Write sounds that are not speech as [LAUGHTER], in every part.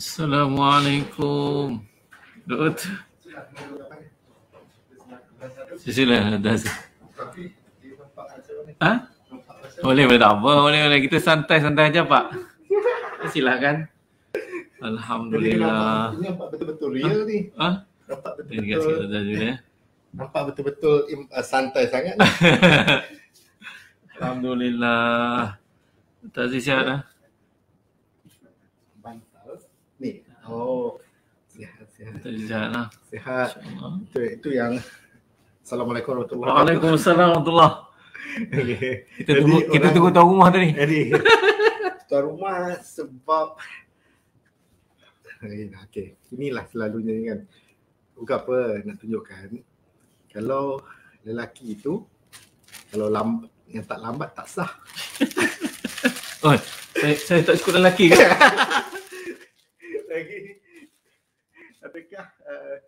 Assalamualaikum. Dut. Sila Daz. Ha? Boleh boleh tak apa. Boleh boleh kita santai-santai aja pak. Silakan. Alhamdulillah. Ini nampak betul-betul real ni. Ha? Nampak betul-betul. Ini juga. Ya. Nampak betul-betul eh, santai sangat. [LAUGHS] Alhamdulillah. Tazi sihat lah. Oh, sihat-sihat. Sihat lah. Sihat. Itu, itu yang Assalamualaikum warahmatullahi [LAUGHS] wabarakatuh. Waalaikumsalam Kita, tunggu, orang, kita tunggu tuan rumah tadi. Jadi, [LAUGHS] tuan rumah sebab... Eh, okay, inilah selalunya kan. Bukan apa nak tunjukkan. Kalau lelaki itu, kalau lambat, yang tak lambat tak sah. [LAUGHS] Oi, saya, tak cukup lelaki lagi. Adakah uh...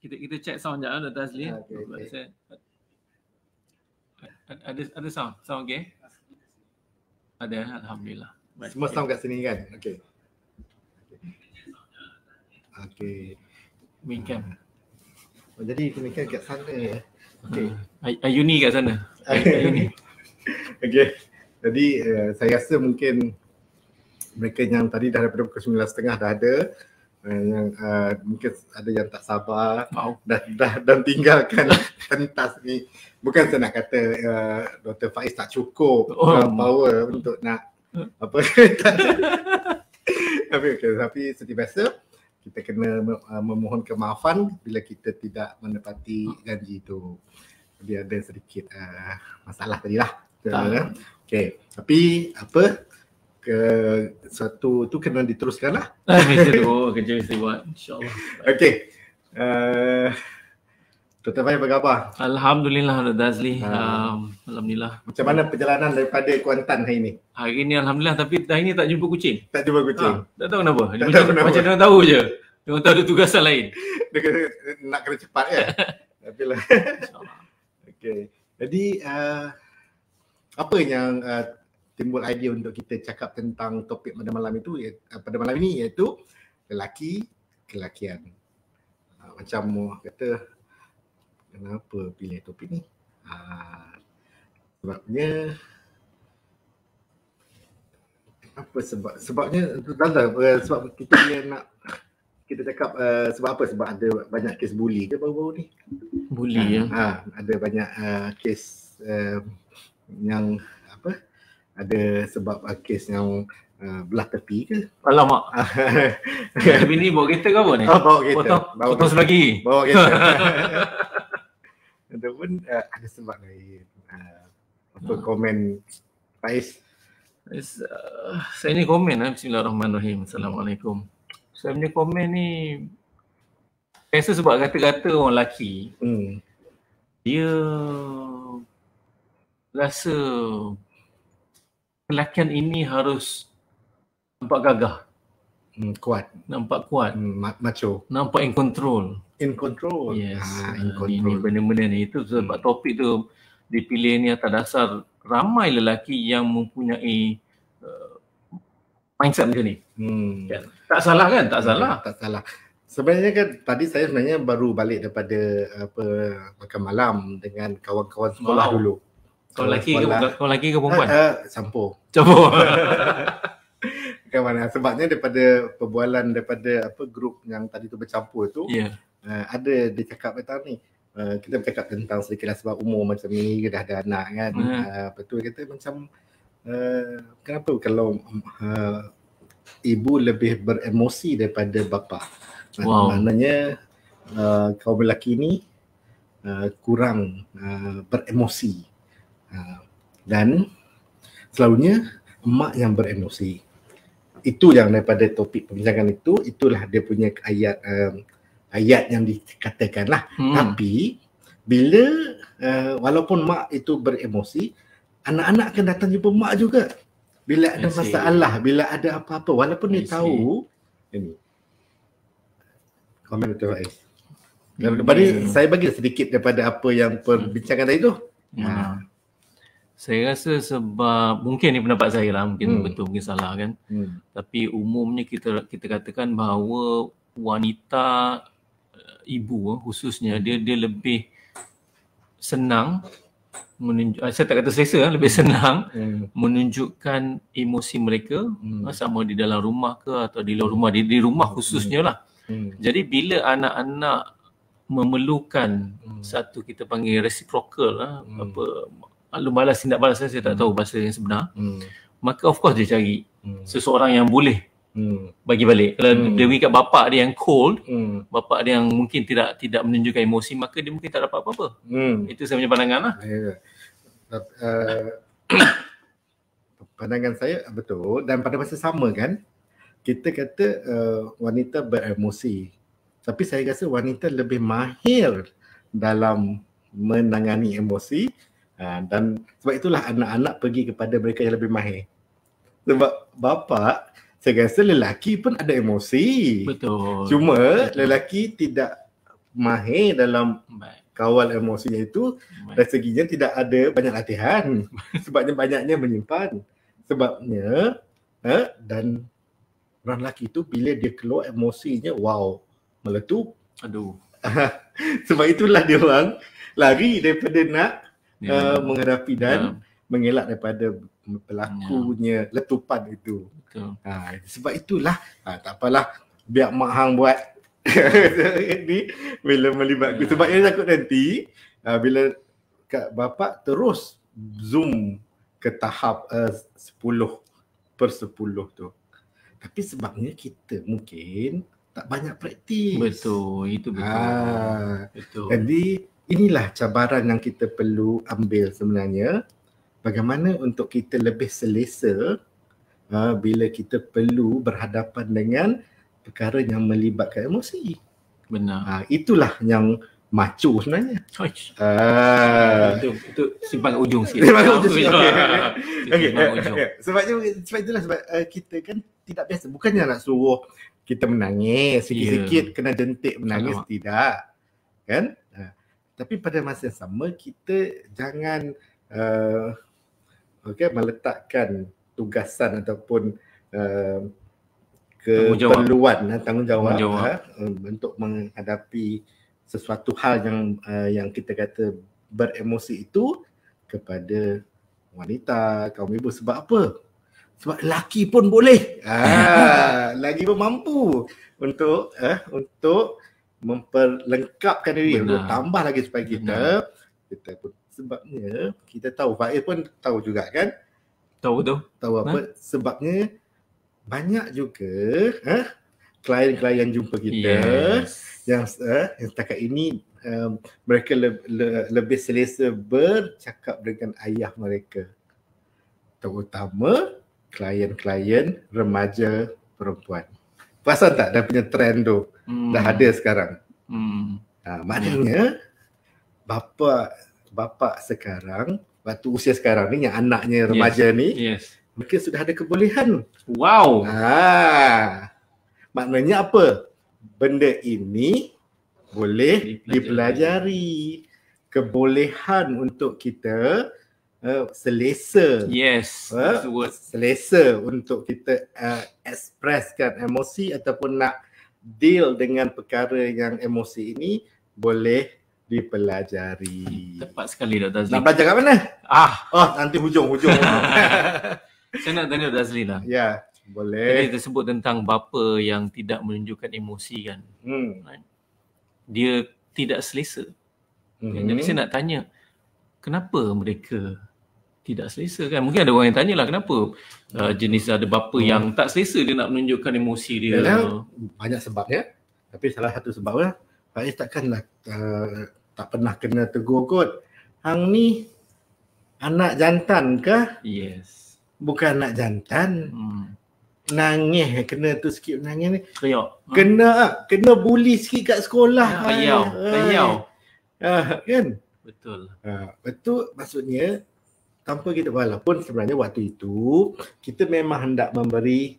kita kita check sound jap Dr. Eh, Azli. Ah, ada ada sound. Sound okey. Ada eh? alhamdulillah. Baik. Semua okay. sound kat sini kan? Okey. Okey. Main Oh, jadi kita main cam kat sana ya. Okey. Uh, ah, Ayuni kat sana. Ayuni. [LAUGHS] Okey. Jadi uh, saya rasa mungkin mereka yang tadi dah daripada pukul setengah dah ada eh, yang uh, mungkin ada yang tak sabar wow. dah, dah, dan tinggalkan [LAUGHS] pentas ni bukan saya nak kata uh, eh, Dr. Faiz tak cukup oh. uh, power untuk nak uh. [LAUGHS] apa [LAUGHS] tapi, okay, tapi seperti biasa kita kena uh, memohon kemaafan bila kita tidak menepati hmm. janji itu dia ada sedikit uh, masalah tadi lah okay. tapi apa ke satu tu kena diteruskan lah. Mesti [LAUGHS] tu, kerja mesti buat insyaAllah. Okay. Uh, eh, Tuan Fahim apa Alhamdulillah Dr. Dazli. Uh, Alhamdulillah. Macam mana perjalanan daripada Kuantan hari ini? Hari ini Alhamdulillah tapi hari ini tak jumpa kucing. Tak jumpa kucing? Ha, tak tahu kenapa. Tak macam, tahu kenapa. Macam mana tahu je. Dia tahu ada tugasan lain. [LAUGHS] Dia kena, nak kena cepat ya. [LAUGHS] tapi lah. InsyaAllah. Okay. Jadi uh, apa yang uh, timbul idea untuk kita cakap tentang topik pada malam itu ya, eh, pada malam ini iaitu lelaki kelakian. Ah, macam Moh kata kenapa pilih topik ni? Ah, sebabnya apa sebab sebabnya dah eh, dah sebab kita dia nak kita cakap uh, sebab apa sebab ada banyak kes buli ke baru-baru ni buli ha, ya ha, ada banyak uh, kes uh, yang ada sebab uh, kes yang uh, belah tepi ke? Alamak. Tapi ni bawa kereta ke apa ni? Oh, bawa kereta. Potong, bawa potong lagi. kiri. Bawa kereta. Itu [LAUGHS] [LAUGHS] pun uh, ada sebab lain. Uh, apa nah. komen Faiz? Uh, saya ni komen eh. Bismillahirrahmanirrahim. Assalamualaikum. Saya punya komen ni Biasa sebab kata-kata orang lelaki hmm. Dia Rasa lelaki ini harus nampak gagah hmm, kuat nampak kuat hmm, maco, nampak in control in control yes ha, in ah, control ini benda-benda ni itu sebab hmm. topik tu dipilih ni atas dasar ramai lelaki yang mempunyai uh, mindset macam ni hmm. kan? tak salah kan tak salah hmm, tak salah sebenarnya kan tadi saya sebenarnya baru balik daripada apa makan malam dengan kawan-kawan sekolah wow. dulu kau lelaki ke bukan? Kau lelaki ke perempuan? Uh, uh, campur. Campur. [LAUGHS] Kawan, sebabnya daripada perbualan daripada apa grup yang tadi tu bercampur tu, yeah. Ya. uh, ada dia cakap tentang eh, ni. Uh, kita bercakap tentang sedikit lah sebab umur macam ni dah ada anak kan. Hmm. Uh, kata macam uh, kenapa kalau uh, ibu lebih beremosi daripada bapa. Wow. Maknanya uh, kaum lelaki ni uh, kurang uh, beremosi. Ha. dan selalunya mak yang beremosi itu yang daripada topik perbincangan itu itulah dia punya ayat um, ayat yang dikatakan lah hmm. tapi bila uh, walaupun mak itu beremosi anak-anak akan datang jumpa mak juga bila ada masalah bila ada apa-apa walaupun dia tahu ini komen tu guys daripada hmm. saya bagi sedikit daripada apa yang perbincangan tadi tu hmm. ha. Saya rasa sebab mungkin ni pendapat saya lah mungkin hmm. betul mungkin salah kan. Hmm. Tapi umumnya kita kita katakan bahawa wanita eh, ibu eh, khususnya dia dia lebih senang menunjuk eh, saya tak kata selesa lebih senang hmm. menunjukkan emosi mereka hmm. sama di dalam rumah ke atau di luar rumah di, di rumah hmm. khususnya lah. Hmm. Jadi bila anak-anak memerlukan hmm. satu kita panggil reciprocal lah hmm. apa maklum balas tindak balas saya, saya tak tahu hmm. bahasa yang sebenar. Hmm. Maka of course dia cari hmm. seseorang yang boleh hmm. bagi balik. Kalau hmm. dia pergi kat dia yang cold, hmm. bapak dia yang mungkin tidak tidak menunjukkan emosi, maka dia mungkin tak dapat apa-apa. Hmm. Itu saya punya pandangan lah. Ya. Uh, [COUGHS] pandangan saya betul dan pada masa sama kan, kita kata uh, wanita beremosi. Tapi saya rasa wanita lebih mahir dalam menangani emosi Ha, dan sebab itulah anak-anak pergi kepada mereka yang lebih mahir. Sebab bapa saya rasa lelaki pun ada emosi. Betul. Cuma Betul. lelaki tidak mahir dalam Baik. kawal emosinya itu. Dari seginya tidak ada banyak latihan. [LAUGHS] Sebabnya banyaknya menyimpan. Sebabnya, ha, dan orang lelaki itu bila dia keluar emosinya, wow, meletup. Aduh. [LAUGHS] sebab itulah dia orang lari daripada nak yeah. Ya. uh, menghadapi dan yeah. mengelak daripada pelakunya yeah. letupan itu. Betul. Uh, sebab itulah uh, tak apalah biar mak hang buat ini [LAUGHS] bila melibat yeah. sebab yang takut nanti uh, bila kak bapak terus zoom ke tahap eh, uh, 10 per 10 tu. Tapi sebabnya kita mungkin tak banyak praktis. Betul, itu betul. Ha. Betul. Jadi inilah cabaran yang kita perlu ambil sebenarnya bagaimana untuk kita lebih selesa uh, bila kita perlu berhadapan dengan perkara yang melibatkan emosi benar uh, itulah yang macu sebenarnya uh, itu itu simpan kat ujung sikit simpan kat ujung sikit. okay. okay. okay. sebab itu sebab itulah sebab uh, kita kan tidak biasa bukannya nak suruh kita menangis sikit-sikit yeah. kena jentik menangis tidak kan uh, tapi pada masa yang sama kita jangan uh, eh, okay, meletakkan tugasan ataupun uh, keperluan dan eh, tanggungjawab, tanggungjawab. Uh, untuk menghadapi sesuatu hal yang uh, yang kita kata beremosi itu kepada wanita kaum ibu sebab apa sebab lelaki pun boleh ah lagi [LAUGHS] pun mampu untuk eh untuk memperlengkapkan diri Benar. untuk tambah lagi supaya kita kita pun sebabnya kita tahu Faiz pun tahu juga kan tahu tu tahu apa nah. sebabnya banyak juga eh klien-klien jumpa kita yes. yang eh yang setakat ini um, mereka le- le- lebih selesa bercakap dengan ayah mereka terutama klien-klien remaja perempuan Perasan tak dah punya trend tu hmm. dah ada sekarang. Hmm. Ha, maknanya bapa bapa sekarang waktu usia sekarang ni yang anaknya remaja yes. ni yes. mungkin sudah ada kebolehan. Wow. Ha. Maknanya apa? Benda ini boleh dipelajari. Kebolehan untuk kita uh, selesa. Yes, uh, selesa untuk kita uh, expresskan emosi ataupun nak deal dengan perkara yang emosi ini boleh dipelajari. Tepat sekali Dr. Azli. Nak belajar kat mana? Ah, oh nanti hujung-hujung. [LAUGHS] Saya nak tanya Dr. Azli lah. Ya, yeah, boleh. Jadi tersebut tentang bapa yang tidak menunjukkan emosi kan. Hmm. Dia tidak selesa. hmm Jadi saya nak tanya, kenapa mereka tidak selesa kan. Mungkin ada orang yang tanyalah kenapa uh, jenis ada bapa hmm. yang tak selesa dia nak menunjukkan emosi dia. Dalam banyak sebab ya. Tapi salah satu sebabnya Faiz takkanlah uh, tak pernah kena tegur kot. Hang ni anak jantan kah? Yes. Bukan anak jantan. Hmm. Nangis kena tu sikit nangis ni. Teriak. Hmm. Kena ah, kena bully sikit kat sekolah. Ya, Ayau. Ayau. Ah, ah, kan? Betul. Ah, betul maksudnya tanpa kita walaupun sebenarnya waktu itu kita memang hendak memberi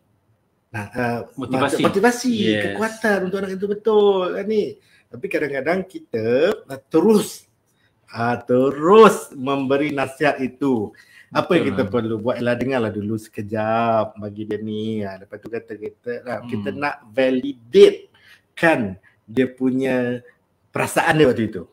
nah, uh, motivasi, motivasi yes. kekuatan untuk anak itu betul kan, ni tapi kadang-kadang kita uh, terus uh, terus memberi nasihat itu apa betul. yang kita perlu buat ialah dengarlah dulu sekejap bagi dia ni uh, lepas tu kata kita uh, hmm. kita nak validate kan dia punya perasaan dia waktu itu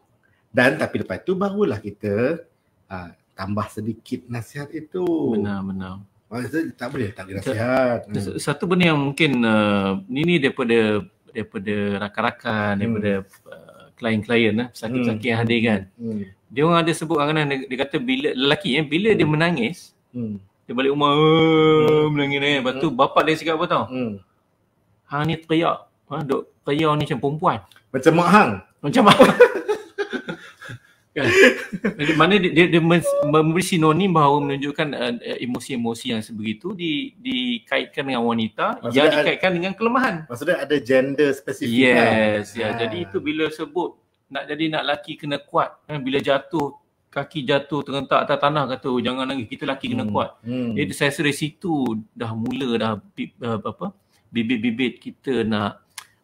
dan tapi lepas tu barulah kita uh, tambah sedikit nasihat itu. Benar, benar. Maksudnya tak boleh tak boleh nasihat. Hmm. Satu benda yang mungkin uh, ini daripada daripada rakan-rakan, hmm. daripada hmm. klien-klien lah, eh, pesakit-pesakit hmm. yang hadir kan. Hmm. Dia orang ada sebut kan, dia kata bila lelaki ya, bila hmm. dia menangis, hmm. dia balik rumah, hmm. menangis ni. Eh. Lepas tu hmm. bapak dia cakap apa tau? Hmm. Hang ni teriak. Ha, duk teriak ni macam perempuan. Macam mak hang. Macam mak. [LAUGHS] Kan? mana dia dia, dia memberi sinonim bahawa menunjukkan uh, uh, emosi-emosi yang sebegitu di dikaitkan dengan wanita maksudnya yang dikaitkan dengan kelemahan. Maksudnya ada gender spesifik. Lah. Yes, kan? ya. Ha. Jadi itu bila sebut nak jadi nak laki kena kuat kan bila jatuh kaki jatuh terentak atas tanah kata oh, jangan nangis kita laki hmm. kena kuat. Hmm. Jadi saya dari situ dah mula dah uh, apa bibit-bibit kita nak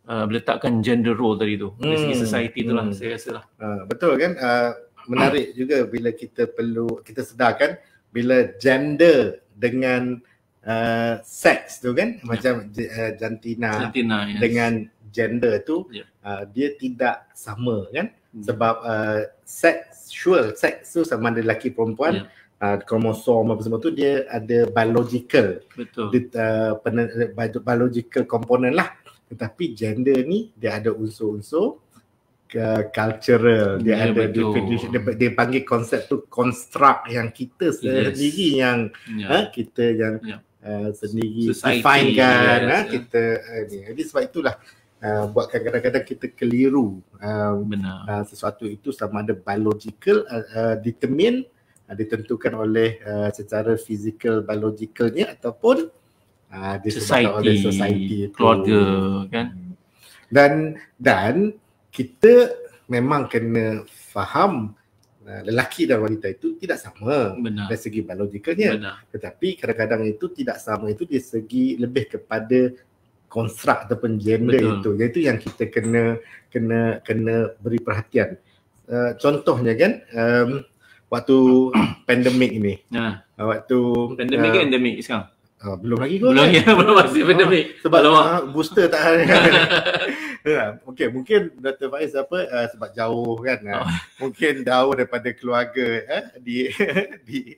uh, letakkan gender role tadi tu. Hmm. Dari segi hmm, society itulah hmm. saya rasa lah. Uh, betul kan? Uh, menarik juga bila kita perlu kita sedarkan bila gender dengan uh, seks tu kan ya. macam uh, jantina, jantina yes. dengan gender tu yeah. uh, dia tidak sama kan mm. sebab uh, sexual seks tu sama ada lelaki perempuan yeah. uh, kromosom apa semua tu dia ada biological betul uh, eh, biological component lah tetapi gender ni dia ada unsur-unsur Uh, cultural dia yeah, ada betul. definition dia, dia panggil konsep tu construct yang kita sendiri yang yeah. ha, kita yang yeah. uh, sendiri Society, define kan yes, ha, ya. kita uh, ni jadi sebab itulah uh, buat kadang-kadang kita keliru um, Uh, sesuatu itu sama ada biological uh, uh, determine uh, ditentukan oleh uh, secara physical biologicalnya ataupun uh, disebabkan oleh society keluarga itu. kan dan dan kita memang kena faham eh, lelaki dan wanita itu tidak sama Benar. dari segi biologikalnya tetapi kadang-kadang itu tidak sama itu dari segi lebih kepada konstrukt ataupun gender Betul. itu iaitu yang kita kena kena kena beri perhatian uh, contohnya kan um, waktu [COUGHS] pandemik ini ha. Eh, waktu pandemik uh, ke endemik sekarang uh, belum lagi kot belum kan? lagi [LAUGHS] belum masih oh, pandemik sebab uh, booster tak [LAUGHS] Lah. okay, mungkin Dr. Faiz apa uh, sebab jauh kan. Eh. Oh. Uh, [LAUGHS] mungkin jauh daripada keluarga uh, di, [LAUGHS] di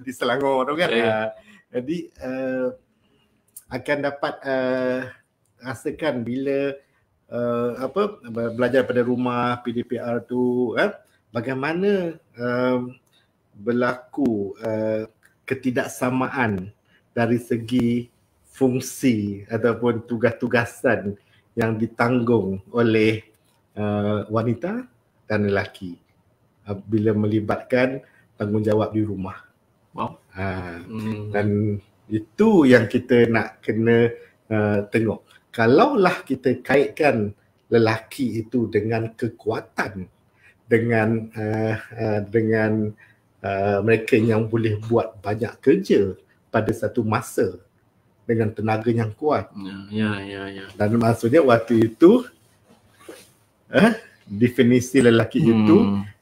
di Selangor tu kan. Yeah. Ya, ya. Uh, jadi uh, akan dapat uh, rasakan bila uh, apa belajar pada rumah PDPR tu uh, bagaimana um, berlaku uh, ketidaksamaan dari segi fungsi ataupun tugas-tugasan yang ditanggung oleh uh, wanita dan lelaki uh, bila melibatkan tanggungjawab di rumah. Wow. Uh, hmm. Dan itu yang kita nak kena uh, tengok. Kalaulah kita kaitkan lelaki itu dengan kekuatan dengan uh, uh, dengan uh, mereka yang boleh buat banyak kerja pada satu masa dengan tenaga yang kuat. Ya, ya, ya, ya. Dan maksudnya waktu itu eh, definisi lelaki hmm. itu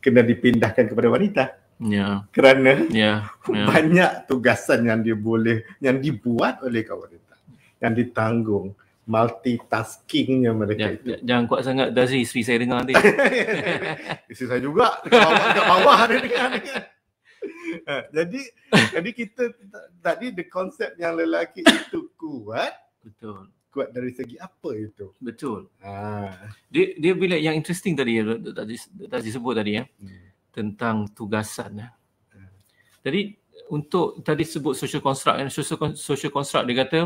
kena dipindahkan kepada wanita. Ya. Kerana ya, ya. banyak tugasan yang diboleh yang dibuat oleh kaum wanita yang ditanggung multitaskingnya mereka ya, itu. Ya, jangan kuat sangat dah si isteri saya dengar nanti. [LAUGHS] isteri saya juga. Kau [LAUGHS] bawah dia dengar. [LAUGHS] Eh, jadi jadi kita tadi the konsep yang lelaki itu kuat betul kuat dari segi apa itu betul ha dia dia bila yang interesting tadi tadi tadi sebut tadi ya hmm. tentang tugasan ya ha. jadi untuk tadi sebut social construct kan social social construct dia kata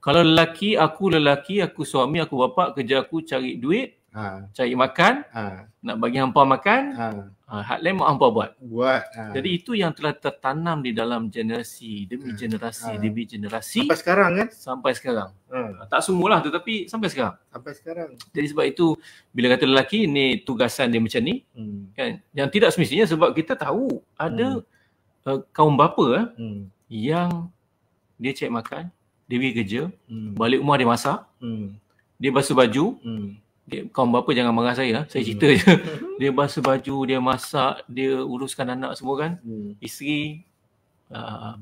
kalau lelaki aku lelaki aku suami aku bapa kerja aku cari duit ha. cari makan ha. nak bagi hampa makan ha. Ah, heartland mak hampa buat. Buat. Ha. Jadi itu yang telah tertanam di dalam generasi demi ha. generasi ha. demi generasi. Sampai sekarang kan? Sampai sekarang. Ha. Tak semualah tetapi sampai sekarang. Sampai sekarang. Jadi sebab itu bila kata lelaki ni tugasan dia macam ni hmm. kan yang tidak semestinya sebab kita tahu ada hmm. uh, kaum bapa eh, hmm. yang dia cek makan, dia pergi kerja, hmm. balik rumah dia masak, hmm. dia basuh baju, hmm dia, kawan bapa jangan marah saya ah. saya cerita hmm. je [LAUGHS] dia basuh baju dia masak dia uruskan anak semua kan hmm. isteri uh,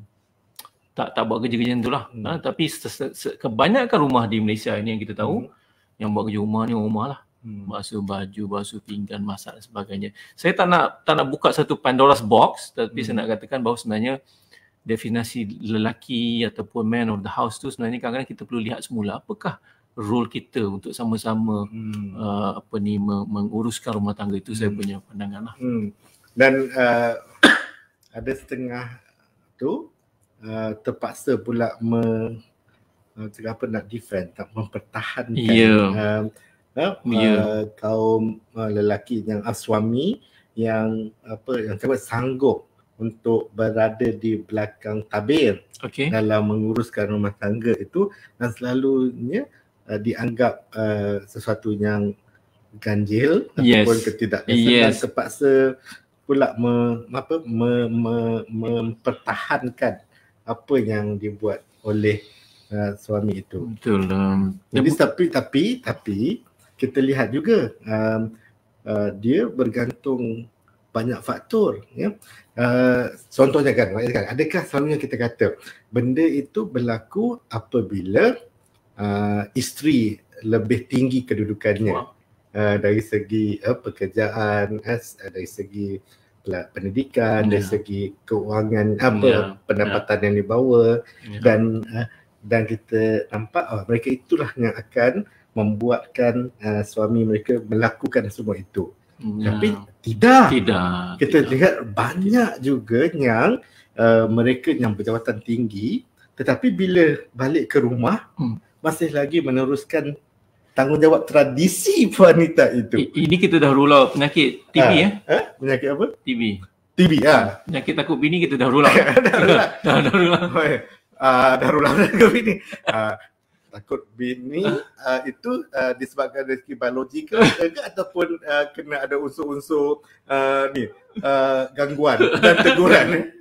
tak tak buat kerja-kerja tu lah hmm. ha, tapi kebanyakan rumah di Malaysia ini yang kita tahu hmm. yang buat kerja rumah ni rumah lah hmm. basuh baju basuh pinggan masak dan sebagainya saya tak nak tak nak buka satu Pandora's box tapi hmm. saya nak katakan bahawa sebenarnya definisi lelaki ataupun man of the house tu sebenarnya kadang-kadang kita perlu lihat semula apakah role kita untuk sama-sama hmm. uh, apa ni menguruskan rumah tangga itu hmm. saya punya pandangan lah. Hmm. Dan uh, [COUGHS] ada setengah tu uh, terpaksa pula me uh, apa nak defend tak mempertahankan yeah. uh, um, uh, yeah. Ya. uh, kaum uh, lelaki yang uh, suami yang apa yang sangat sanggup untuk berada di belakang tabir okay. dalam menguruskan rumah tangga itu dan selalunya Uh, dianggap uh, sesuatu yang ganjil yes. ataupun ketidak yes. terpaksa pula me, apa me, me, mempertahankan apa yang dibuat oleh uh, suami itu. Betul. Um, Jadi tapi tapi tapi kita lihat juga um, uh, dia bergantung banyak faktor ya. Uh, contohnya kan, kan adakah selalunya kita kata benda itu berlaku apabila uh, isteri lebih tinggi kedudukannya uh, dari segi uh, pekerjaan as uh, uh, dari segi uh, pendidikan yeah. dari ya. segi keuangan apa yeah. pendapatan yeah. yang dibawa yeah. dan uh, dan kita nampak oh, mereka itulah yang akan membuatkan uh, suami mereka melakukan semua itu yeah. Hmm. tapi tidak tidak kita tidak. lihat banyak juga yang uh, mereka yang berjawatan tinggi tetapi bila balik ke rumah hmm masih lagi meneruskan tanggungjawab tradisi [LAUGHS] wanita itu. Ini kita dah rule out penyakit TB ha. Ah. ya. Ha? Penyakit apa? TB. TB ha. Penyakit takut bini kita dah rule out. [LAUGHS] dah rule out. dah, dah rule out. Oh, ya. uh, dah rule out takut bini. Uh, takut bini uh, itu uh, disebabkan rezeki biologi ke, ke ataupun uh, kena ada unsur-unsur uh, ni uh, gangguan dan teguran. [LAUGHS]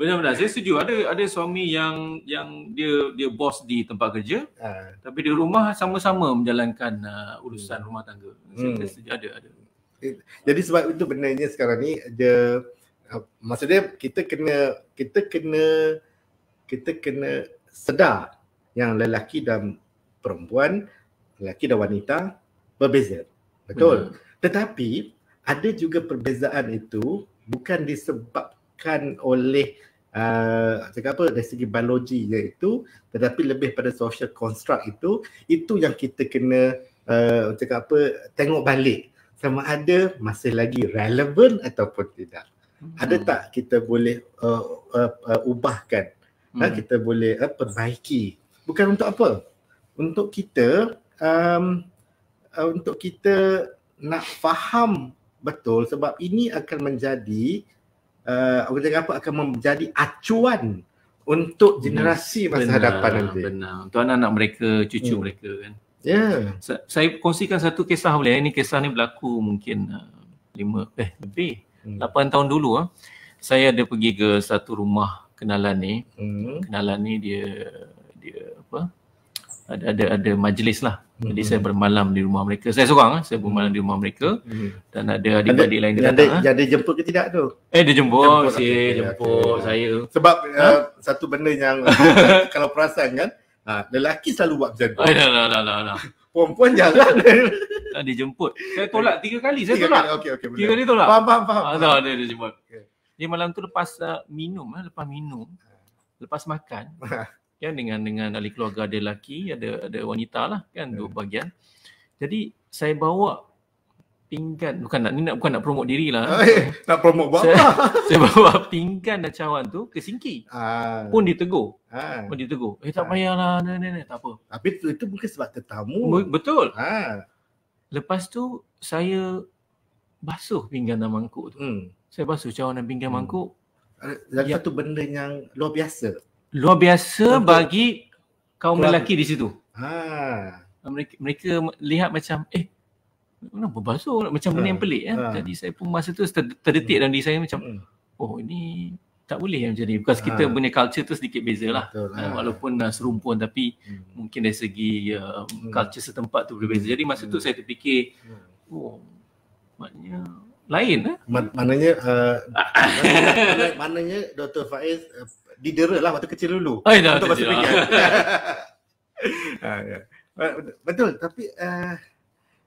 benar-benar saya setuju ada ada suami yang yang dia dia bos di tempat kerja uh. tapi di rumah sama-sama menjalankan uh, urusan hmm. rumah tangga saya hmm. setuju ada ada eh, jadi sebab itu benarnya sekarang ni ada uh, masa dia ha, kita kena kita kena kita kena sedar yang lelaki dan perempuan lelaki dan wanita berbeza betul hmm. tetapi ada juga perbezaan itu bukan disebabkan oleh uh, cakap apa dari segi biologi iaitu tetapi lebih pada social construct itu itu yang kita kena uh, cakap apa tengok balik sama ada masih lagi relevant ataupun tidak hmm. ada tak kita boleh uh, uh, uh, ubahkan hmm. uh, kita boleh uh, perbaiki bukan untuk apa untuk kita um, uh, untuk kita nak faham betul sebab ini akan menjadi uh, orang apa akan menjadi acuan untuk hmm. generasi masa benar, hadapan nanti. Benar. Untuk anak-anak mereka, cucu hmm. mereka kan. Ya. Yeah. Saya kongsikan satu kisah boleh. Ini kisah ni berlaku mungkin eh, lima eh lebih hmm. lapan tahun dulu ah. Saya ada pergi ke satu rumah kenalan ni. Hmm. Kenalan ni dia dia apa? ada ada, ada majlis lah. Jadi mm-hmm. saya bermalam di rumah mereka. Saya seorang lah, saya mhm. bermalam di rumah mereka. Mm-hmm. Dan ada adik-adik lain yang datang. Eh. Yang ada jemput ke tidak tu? Eh dia jemput, jemput lah. si, jemput ya, saya. Sebab uh, satu benda yang [LAUGHS] kalau perasan kan, ha, lelaki selalu buat macam tu. Ayolah, lah, lah, lah, lah. Perempuan jalan. Tak [LAUGHS] dijemput. Saya tolak tiga kali. Saya tiga Kali. Okay, okay, tiga kali tolak. Faham, faham, faham. Ah, tak, dia, dia jemput. Okay. Dia malam tu lepas uh, minum, lepas minum, ha. lepas makan, ha. Ya dengan dengan ahli keluarga ada lelaki ada ada wanita lah kan dua hmm. bahagian. jadi saya bawa pinggan bukan nak ni nak bukan nak promote dirilah hey, eh. eh, nak promote buat saya, apa [LAUGHS] saya bawa pinggan dan cawan tu ke singki uh, pun ditegur uh, pun ditegur eh tak uh, payahlah ni ni ni tak apa tapi itu, itu bukan sebab tetamu betul Ah. lepas tu saya basuh pinggan dan mangkuk tu hmm. saya basuh cawan dan pinggan hmm. mangkuk ada ya. satu benda yang luar biasa luar biasa Betul. bagi kaum Kelab. lelaki di situ. Ha. Mereka, mereka lihat macam eh nak basuh macam ha. yang pelik ya. Ha. Jadi saya pun masa tu ter, terdetik hmm. dalam diri saya macam hmm. oh ini tak boleh yang jadi because ha. kita punya culture tu sedikit bezalah. Ha. Ha. Walaupun uh, serumpun tapi hmm. mungkin dari segi uh, hmm. culture setempat tu berbeza. Jadi masa hmm. tu saya terfikir hmm. oh maknanya lain eh? Man- mananya uh, mananya, [LAUGHS] mananya, mananya Dr. Faiz uh, didera lah waktu kecil dulu. Ay, dah, ya, untuk masa pinggan. Ah. [LAUGHS] Ah, ya. Betul. Tapi, uh, eh,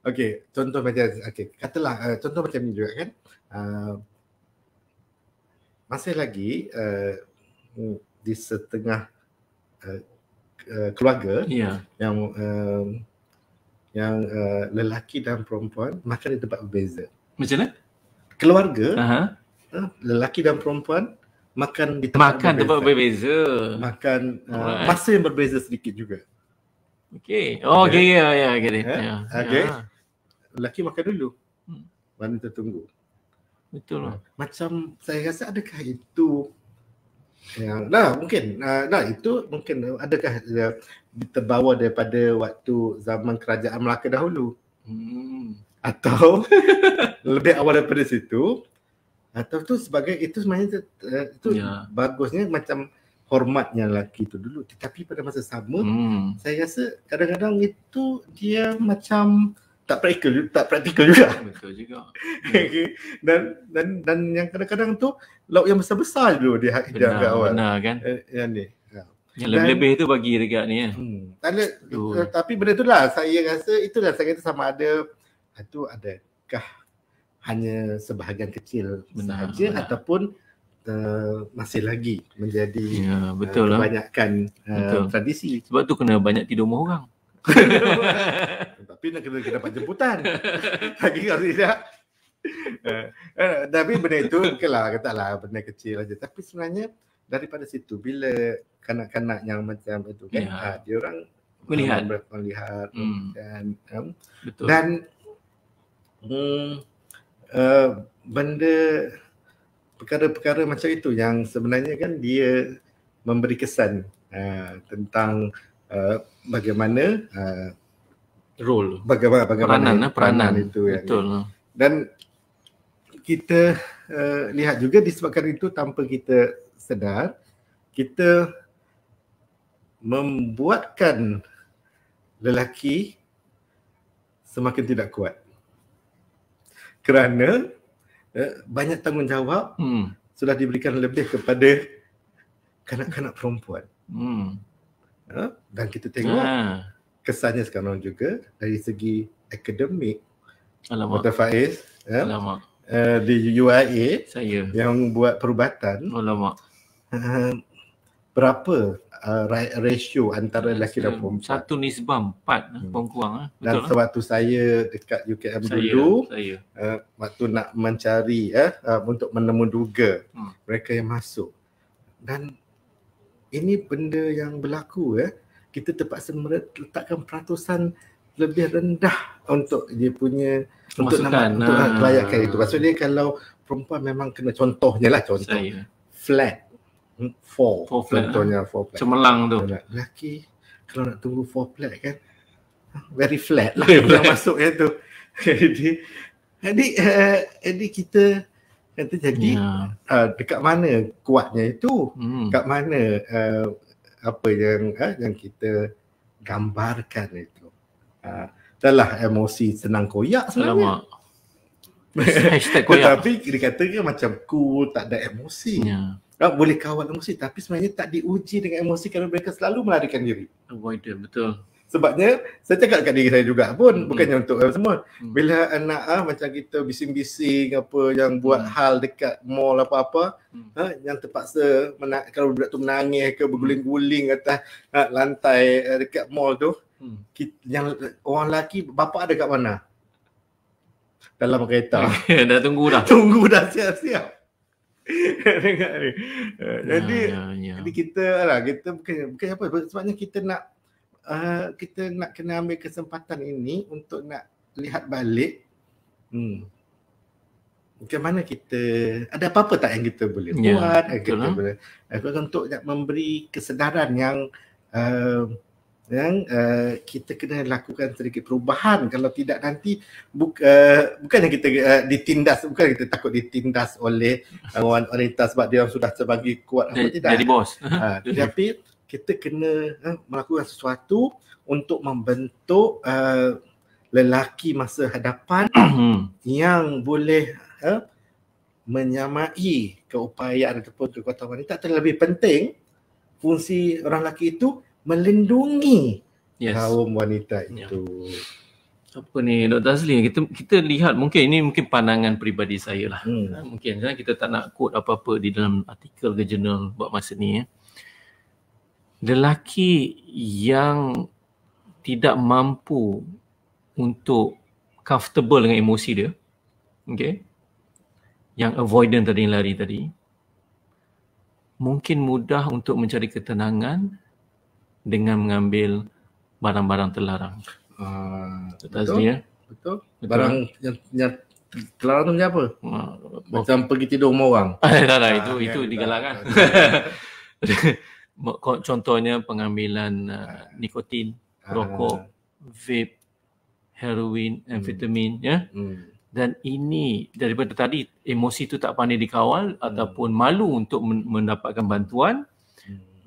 okay. Contoh macam, okay. Katalah, uh, contoh macam ni juga kan. Uh, masih lagi uh, di setengah uh, keluarga yeah. yang um, yang uh, lelaki dan perempuan makan di tempat berbeza. Macam mana? Keluarga, uh-huh. uh, lelaki dan perempuan makan di tempat makan berbeza. tempat berbeza makan uh, masa yang berbeza sedikit juga okey oh okey ya ya okey ya okey lelaki makan dulu wanita hmm. tunggu betul lah. macam saya rasa adakah itu yang nah mungkin uh, nah itu mungkin adakah uh, terbawa daripada waktu zaman kerajaan Melaka dahulu hmm. atau [LAUGHS] lebih awal daripada situ atau tu sebagai itu sebenarnya itu, itu eh, ya. bagusnya macam hormatnya lagi tu dulu tetapi pada masa sama hmm. saya rasa kadang-kadang itu dia macam tak praktikal tak praktikal juga betul juga [LAUGHS] ya. dan dan dan yang kadang-kadang tu lauk yang besar-besar dulu dia benar, dia awal benar kan eh, yang ni ha. yang dan, lebih-lebih itu bagi dekat ni ya. Hmm, tak eh, tapi benar tu lah saya rasa itulah saya kata sama ada itu ah, ada kah hanya sebahagian kecil benar, sahaja benar. ataupun Uh, masih lagi menjadi ya, eh, betul uh, lah. kebanyakan uh, betul. tradisi. Sebab tu kena banyak tidur rumah orang. [LAUGHS] Tapi nak kena, kena dapat jemputan. [LAUGHS] lagi kalau tidak. tapi benda itu, okay lah, kata lah, benda kecil aja. Tapi sebenarnya daripada situ, bila kanak-kanak yang macam itu, kan, ya. uh, dia orang melihat. Um, melihat hmm. dan, um, betul. dan um, Eh, benda perkara-perkara macam itu yang sebenarnya kan dia memberi kesan uh, tentang uh, bagaimana uh, role bagaimana bagaimana peranan, peranan, peranan itu betul ya. dan kita uh, lihat juga disebabkan itu tanpa kita sedar kita membuatkan lelaki semakin tidak kuat kerana eh, banyak tanggungjawab hmm. sudah diberikan lebih kepada kanak-kanak perempuan. Hmm. Ha? Dan kita tengok ha. kesannya sekarang juga dari segi akademik. Alamak. Dr. Faiz. Ya? Alamak. Uh, di UIA Saya. yang buat perubatan. Alamak berapa uh, ratio antara lelaki dan perempuan. Satu nisbah empat eh, hmm. puan kurang. Eh, betul dan lah. Eh? sewaktu saya dekat UKM saya, dulu, saya. Uh, waktu nak mencari eh, uh, untuk menemuduga hmm. mereka yang masuk. Dan ini benda yang berlaku. Eh. Kita terpaksa meletakkan peratusan lebih rendah untuk dia punya untuk Masukkan, nama, nah. untuk ah. kelayakan itu. Maksudnya kalau perempuan memang kena contohnya lah contoh. Saya. Flat four, four flat contohnya lah. four flat cemerlang tu Laki kalau nak tunggu four flat kan very flat lah [LAUGHS] yang masuk kan tu [LAUGHS] jadi jadi uh, jadi kita kata jadi yeah. Ya. uh, dekat mana kuatnya itu hmm. dekat mana uh, apa yang uh, yang kita gambarkan itu uh, emosi senang koyak sebenarnya Hashtag koyak. [LAUGHS] Tetapi dikatakan macam cool, tak ada emosi. Yeah. Orang ah, boleh kawal emosi tapi sebenarnya tak diuji dengan emosi kerana mereka selalu melarikan diri. Avoider, betul. Sebabnya saya cakap kat diri saya juga pun hmm. bukannya untuk semua. Hmm. Bila anak ah, macam kita bising-bising apa yang buat hmm. hal dekat mall apa-apa hmm. ah, yang terpaksa mena- kalau budak tu menangis ke berguling-guling atas ah, lantai ah, dekat mall tu hmm. yang orang lelaki bapa ada kat mana? Dalam kereta. [LAUGHS] dah tunggu dah. Tunggu dah siap-siap. Dengar ni. Eh, jadi ya, ya, ya. jadi kita lah kita bukan bukan apa sebabnya kita nak uh, kita nak kena ambil kesempatan ini untuk nak lihat balik hmm. Macam mana kita ada apa-apa tak yang kita boleh ya, buat kita lah. boleh eh, untuk memberi kesedaran yang uh, yang uh, kita kena lakukan sedikit perubahan kalau tidak nanti buka, uh, eh, bukannya kita uh, ditindas bukan kita takut ditindas oleh orang uh, wanita sebab dia sudah terbagi kuat apa tidak jadi bos uh, ha, tapi kita kena uh, melakukan sesuatu untuk membentuk uh, lelaki masa hadapan hmm. yang boleh uh, menyamai keupayaan ataupun kekuatan wanita terlebih penting fungsi orang lelaki itu melindungi yes. kaum wanita ya. itu. Ya. Apa ni Dr. Azli, kita kita lihat mungkin ini mungkin pandangan peribadi saya lah. Hmm. Ha, mungkin kita tak nak quote apa-apa di dalam artikel ke jurnal buat masa ni. Ya. Lelaki yang tidak mampu untuk comfortable dengan emosi dia, okay, yang avoidant tadi, lari tadi, mungkin mudah untuk mencari ketenangan dengan mengambil barang-barang terlarang. Uh, ah, Tazmiya. Betul. betul. Barang yang, yang terlarang tu macam apa? Uh, macam oh. pergi tidur rumah orang. [LAUGHS] Ah, tak, tak, itu ah, itu ya, digalakkan. [LAUGHS] [LAUGHS] Okay. Contohnya pengambilan uh, nikotin, uh, rokok, vape, heroin, hmm. amfetamin. Ya? Hmm. Dan ini daripada tadi emosi itu tak pandai dikawal hmm. ataupun malu untuk mendapatkan bantuan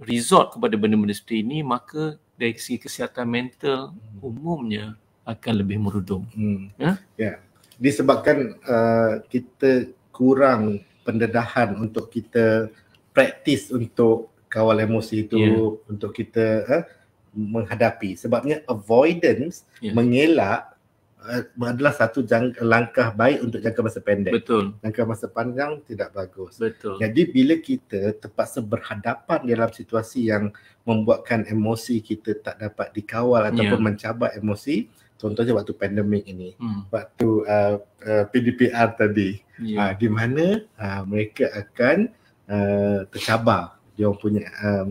resort kepada benda-benda seperti ini maka dari segi kesihatan mental hmm. umumnya akan lebih merudum. Hmm. Ya. Yeah. Disebabkan uh, kita kurang pendedahan untuk kita praktis untuk kawal emosi itu yeah. untuk kita uh, menghadapi sebabnya avoidance yeah. mengelak uh, adalah satu jangka, langkah baik untuk jangka masa pendek. Betul. Jangka masa panjang tidak bagus. Betul. Jadi bila kita terpaksa berhadapan dalam situasi yang membuatkan emosi kita tak dapat dikawal ya. ataupun yeah. mencabar emosi, contohnya waktu pandemik ini, hmm. waktu uh, uh, PDPR tadi, yeah. uh, di mana uh, mereka akan uh, tercabar dia punya uh,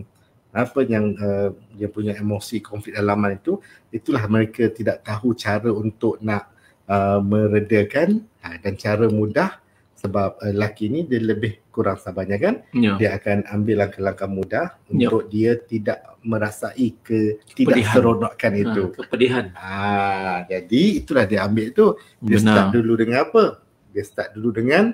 apa yang uh, eh, yang punya emosi konflik dalaman itu itulah mereka tidak tahu cara untuk nak uh, meredakan uh, dan cara mudah sebab uh, lelaki ni dia lebih kurang sabarnya kan yeah. dia akan ambil langkah-langkah mudah ya. untuk dia tidak merasai ke tidak seronokkan ha, itu kepedihan ha jadi itulah dia ambil tu dia Benar. start dulu dengan apa dia start dulu dengan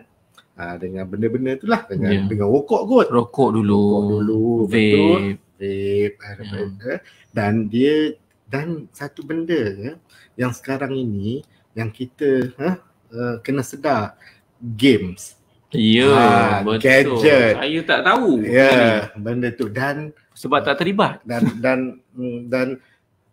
ha, dengan benda-benda itulah dengan yeah. dengan rokok kot rokok dulu rokok dulu vape ada hmm. benda. dan dia dan satu benda ya yang sekarang ini yang kita ha, uh, kena sedar games ya ha, betul gadget. saya tak tahu ya yeah, benda tu dan sebab uh, tak terlibat dan dan dan, dan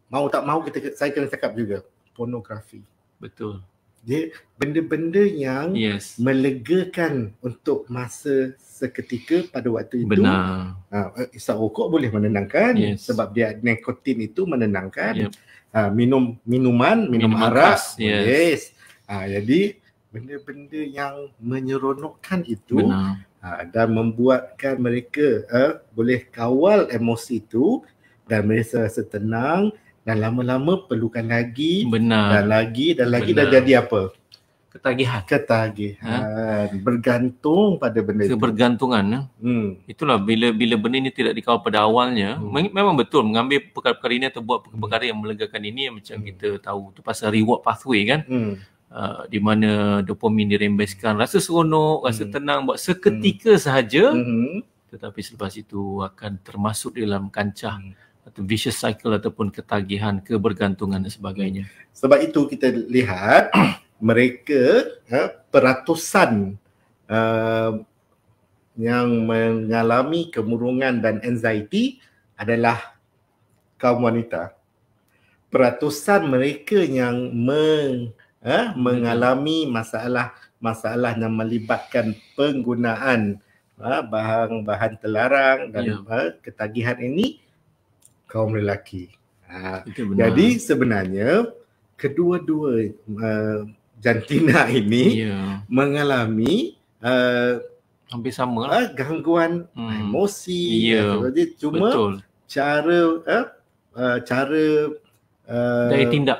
mau tak mau kita saya kena cakap juga pornografi betul dia benda-benda yang yes. melegakan untuk masa seketika pada waktu itu. Benar. Uh, isap rokok boleh menenangkan yes. sebab dia nikotin itu menenangkan. Yep. Uh, minum minuman, minum, minum aras. Oh, yes. yes. Uh, jadi benda-benda yang menyeronokkan itu Benar. Uh, dan membuatkan mereka uh, boleh kawal emosi itu dan mereka rasa tenang dan lama-lama perlukan lagi Benar. dan lagi dan lagi Benar. dah jadi apa? Ketagihan. Ketagihan. Ha? Bergantung pada benda itu. Kebergantungan. Ha? Hmm. Itulah bila bila benda ini tidak dikawal pada awalnya, hmm. memang betul mengambil perkara-perkara ini atau buat perkara-perkara yang melegakan ini yang macam hmm. kita tahu tu pasal reward pathway kan. Hmm. Uh, di mana dopamin dirembeskan, rasa seronok, rasa hmm. tenang buat seketika hmm. sahaja. Hmm. Tetapi selepas itu akan termasuk dalam kancah hmm atau vicious cycle ataupun ketagihan kebergantungan dan sebagainya. Sebab itu kita lihat [CLEARS THROAT] mereka ya, peratusan uh, yang mengalami kemurungan dan anxiety adalah kaum wanita. Peratusan mereka yang meng, eh, mengalami masalah-masalah yang melibatkan penggunaan eh, bahan-bahan terlarang dan yeah. eh, ketagihan ini kaum lelaki. Ha. Jadi sebenarnya kedua-dua uh, jantina [LAUGHS] ini yeah. mengalami uh, hampir sama lah. uh, gangguan hmm. emosi. Yeah. Ya, Jadi cuma Betul. cara uh, uh, cara uh, dari tindak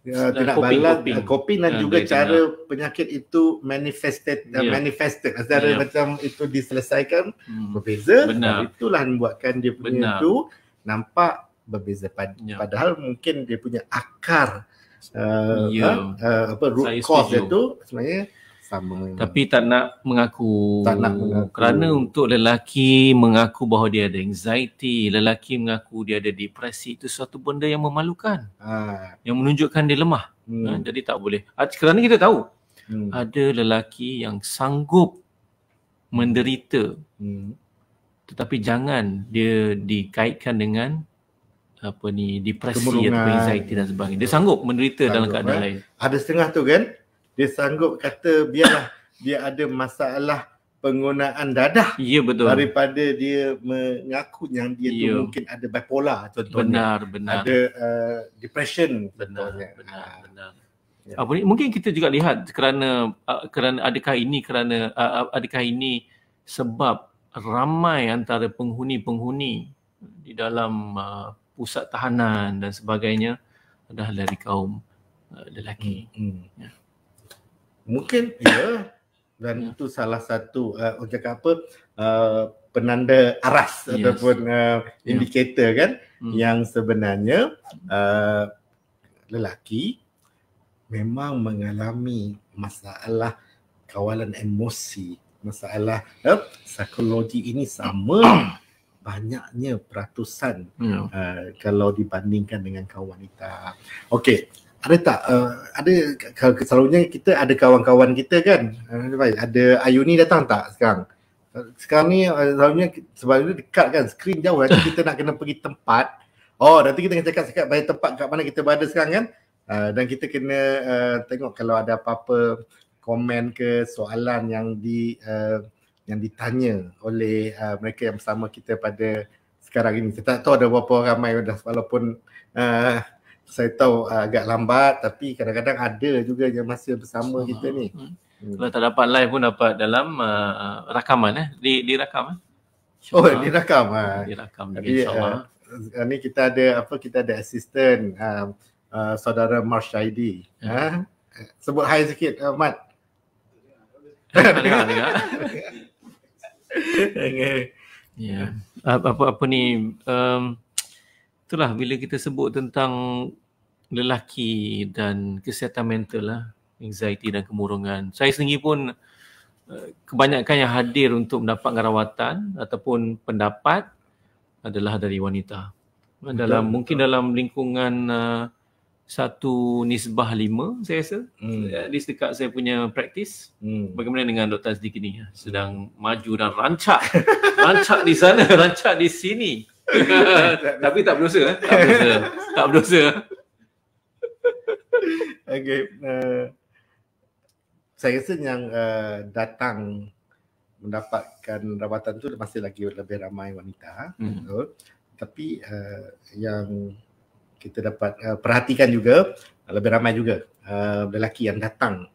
Uh, tindak coping, balas coping, uh, coping dan uh, juga cara tindak. penyakit itu manifested yeah. uh, ya. manifested secara yeah. macam itu diselesaikan hmm. berbeza Benar. itulah membuatkan dia punya Benar. itu nampak berbeza pad- yeah. padahal mungkin dia punya akar uh, yeah. uh, apa root Saya cause setuju. sebenarnya sama tapi tak nak mengaku tak nak mengaku. kerana untuk lelaki mengaku bahawa dia ada anxiety lelaki mengaku dia ada depresi itu suatu benda yang memalukan ha. yang menunjukkan dia lemah hmm. ha, jadi tak boleh ah, kerana kita tahu hmm. ada lelaki yang sanggup menderita hmm tetapi jangan dia dikaitkan dengan apa ni depresi Kemurungan. atau anxiety dan sebagainya. Dia sanggup menderita sanggup, dalam keadaan eh? lain. Ada setengah tu kan? Dia sanggup kata biarlah dia ada masalah penggunaan dadah. Ya betul. Daripada dia mengaku yang dia ya. tu mungkin ada bipolar contohnya. Benar, benar. Ada uh, depression benar, contohnya. Benar, ah. benar. Ya. Apa ni? Mungkin kita juga lihat kerana uh, kerana adakah ini kerana uh, adakah ini sebab ramai antara penghuni-penghuni di dalam uh, pusat tahanan dan sebagainya adalah dari kaum uh, lelaki. Hmm. hmm. Ya. Mungkin [COUGHS] ya dan ya. itu salah satu uh, orang cakap apa uh, penanda aras yes. ataupun uh, ya. indikator kan hmm. yang sebenarnya uh, lelaki memang mengalami masalah kawalan emosi masalah eh, psikologi ini sama [CLEARS THROAT] banyaknya peratusan yeah. uh, kalau dibandingkan dengan kaum wanita. Okey, ada tak uh, ada kalau selalunya kita ada kawan-kawan kita kan. Uh, ada Ayuni datang tak sekarang? Sekarang ni uh, selalunya sebenarnya dekat kan skrin jauh nanti [CLEARS THROAT] kita nak kena pergi tempat. Oh, nanti kita nak cakap cakap banyak tempat kat mana kita berada sekarang kan. Uh, dan kita kena uh, tengok kalau ada apa-apa komen ke soalan yang di uh, yang ditanya oleh uh, mereka yang bersama kita pada sekarang ini. Saya tak tahu ada berapa ramai dah walaupun uh, saya tahu uh, agak lambat tapi kadang-kadang ada juga yang masih bersama so, hmm. kita ni. Hmm. hmm. Kalau tak dapat live pun dapat dalam uh, rakaman eh di di rakam eh. Syurga. Oh, di rakam. Ha. Di rakam Jadi, insya-Allah. Uh, ni kita ada apa kita ada assistant uh, uh, saudara Marshaidi. Ha. Hmm. Uh, sebut hai sikit uh, Mat. [LAUGHS] Ya. ya. Apa apa ni um, itulah bila kita sebut tentang lelaki dan kesihatan mental lah, anxiety dan kemurungan. Saya sendiri pun eh, kebanyakan yang hadir untuk mendapat rawatan ataupun pendapat adalah dari wanita. Dalam betul, mungkin dalam lingkungan uh, satu nisbah lima saya rasa hmm. at ya, least dekat saya punya praktis hmm. bagaimana dengan Dr. Zdi ini ha, sedang hmm. maju dan rancak [LAUGHS] rancak di sana rancak di sini [LAUGHS] tapi tak berdosa eh? tak berdosa tak berdosa okay. uh, saya rasa yang uh, datang mendapatkan rawatan tu masih lagi lebih ramai wanita hmm. betul? tapi uh, yang kita dapat uh, perhatikan juga uh, lebih ramai juga uh, lelaki yang datang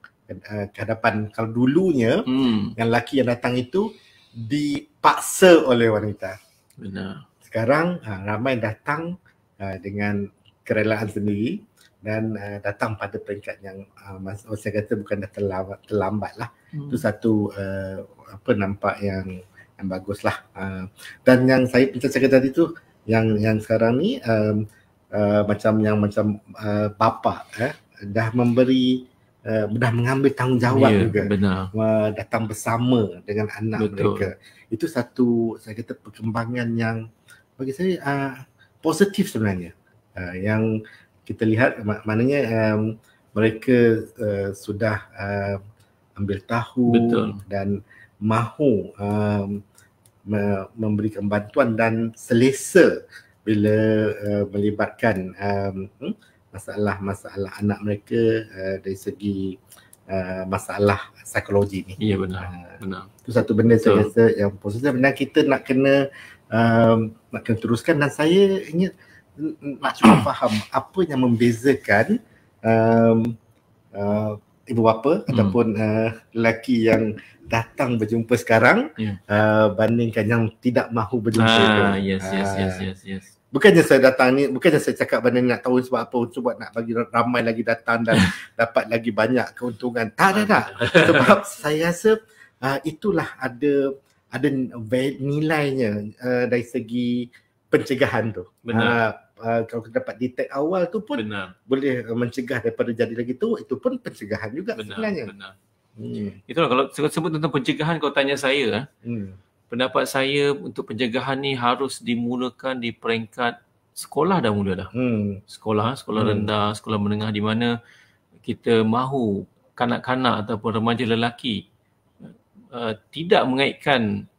uh, ke hadapan kalau dulunya hmm. yang lelaki yang datang itu dipaksa oleh wanita. Benar. Sekarang uh, ramai datang uh, dengan kerelaan sendiri dan uh, datang pada peringkat yang uh, oh, saya kata bukan dah terlambat, terlambat lah. Hmm. Itu satu uh, apa nampak yang yang baguslah. Uh, dan yang saya pencet cakap tadi tu yang yang sekarang ni um, Eh, macam yang macam uh, bapa eh dah memberi uh, dah mengambil tanggungjawab yeah, juga benar. Uh, datang bersama dengan anak Betul. mereka itu satu saya kata perkembangan yang bagi saya uh, positif sebenarnya uh, yang kita lihat mak- maknanya um, mereka uh, sudah uh, ambil tahu Betul. dan mahu um, memberikan bantuan dan selesa bila uh, melibatkan um, masalah-masalah anak mereka uh, dari segi uh, masalah psikologi ni. Ya benar. Uh, benar. Itu satu benda saya rasa yang positif benar kita nak kena um, nak kena teruskan dan saya ingat nak cuba [COUGHS] faham apa yang membezakan um, uh, ibu bapa hmm. ataupun uh, lelaki yang datang berjumpa sekarang yeah. Ya. uh, bandingkan yang tidak mahu berjumpa. Ah, yes, yes, uh, yes, yes, yes, yes bukannya saya datang ni bukannya saya cakap benda ni nak tahu sebab apa untuk buat nak bagi ramai lagi datang dan [LAUGHS] dapat lagi banyak keuntungan tak ada tak [LAUGHS] sebab saya rasa uh, itulah ada ada nilainya uh, dari segi pencegahan tu benar uh, uh, kalau kita dapat detect awal tu pun benar. boleh mencegah daripada jadi lagi tu itu pun pencegahan juga benar, sebenarnya benar hmm. itulah kalau sebut tentang pencegahan kau tanya saya hmm pendapat saya untuk pencegahan ni harus dimulakan di peringkat sekolah dah mula dah. Hmm. Sekolah, sekolah hmm. rendah, sekolah menengah di mana kita mahu kanak-kanak ataupun remaja lelaki uh, tidak mengaitkan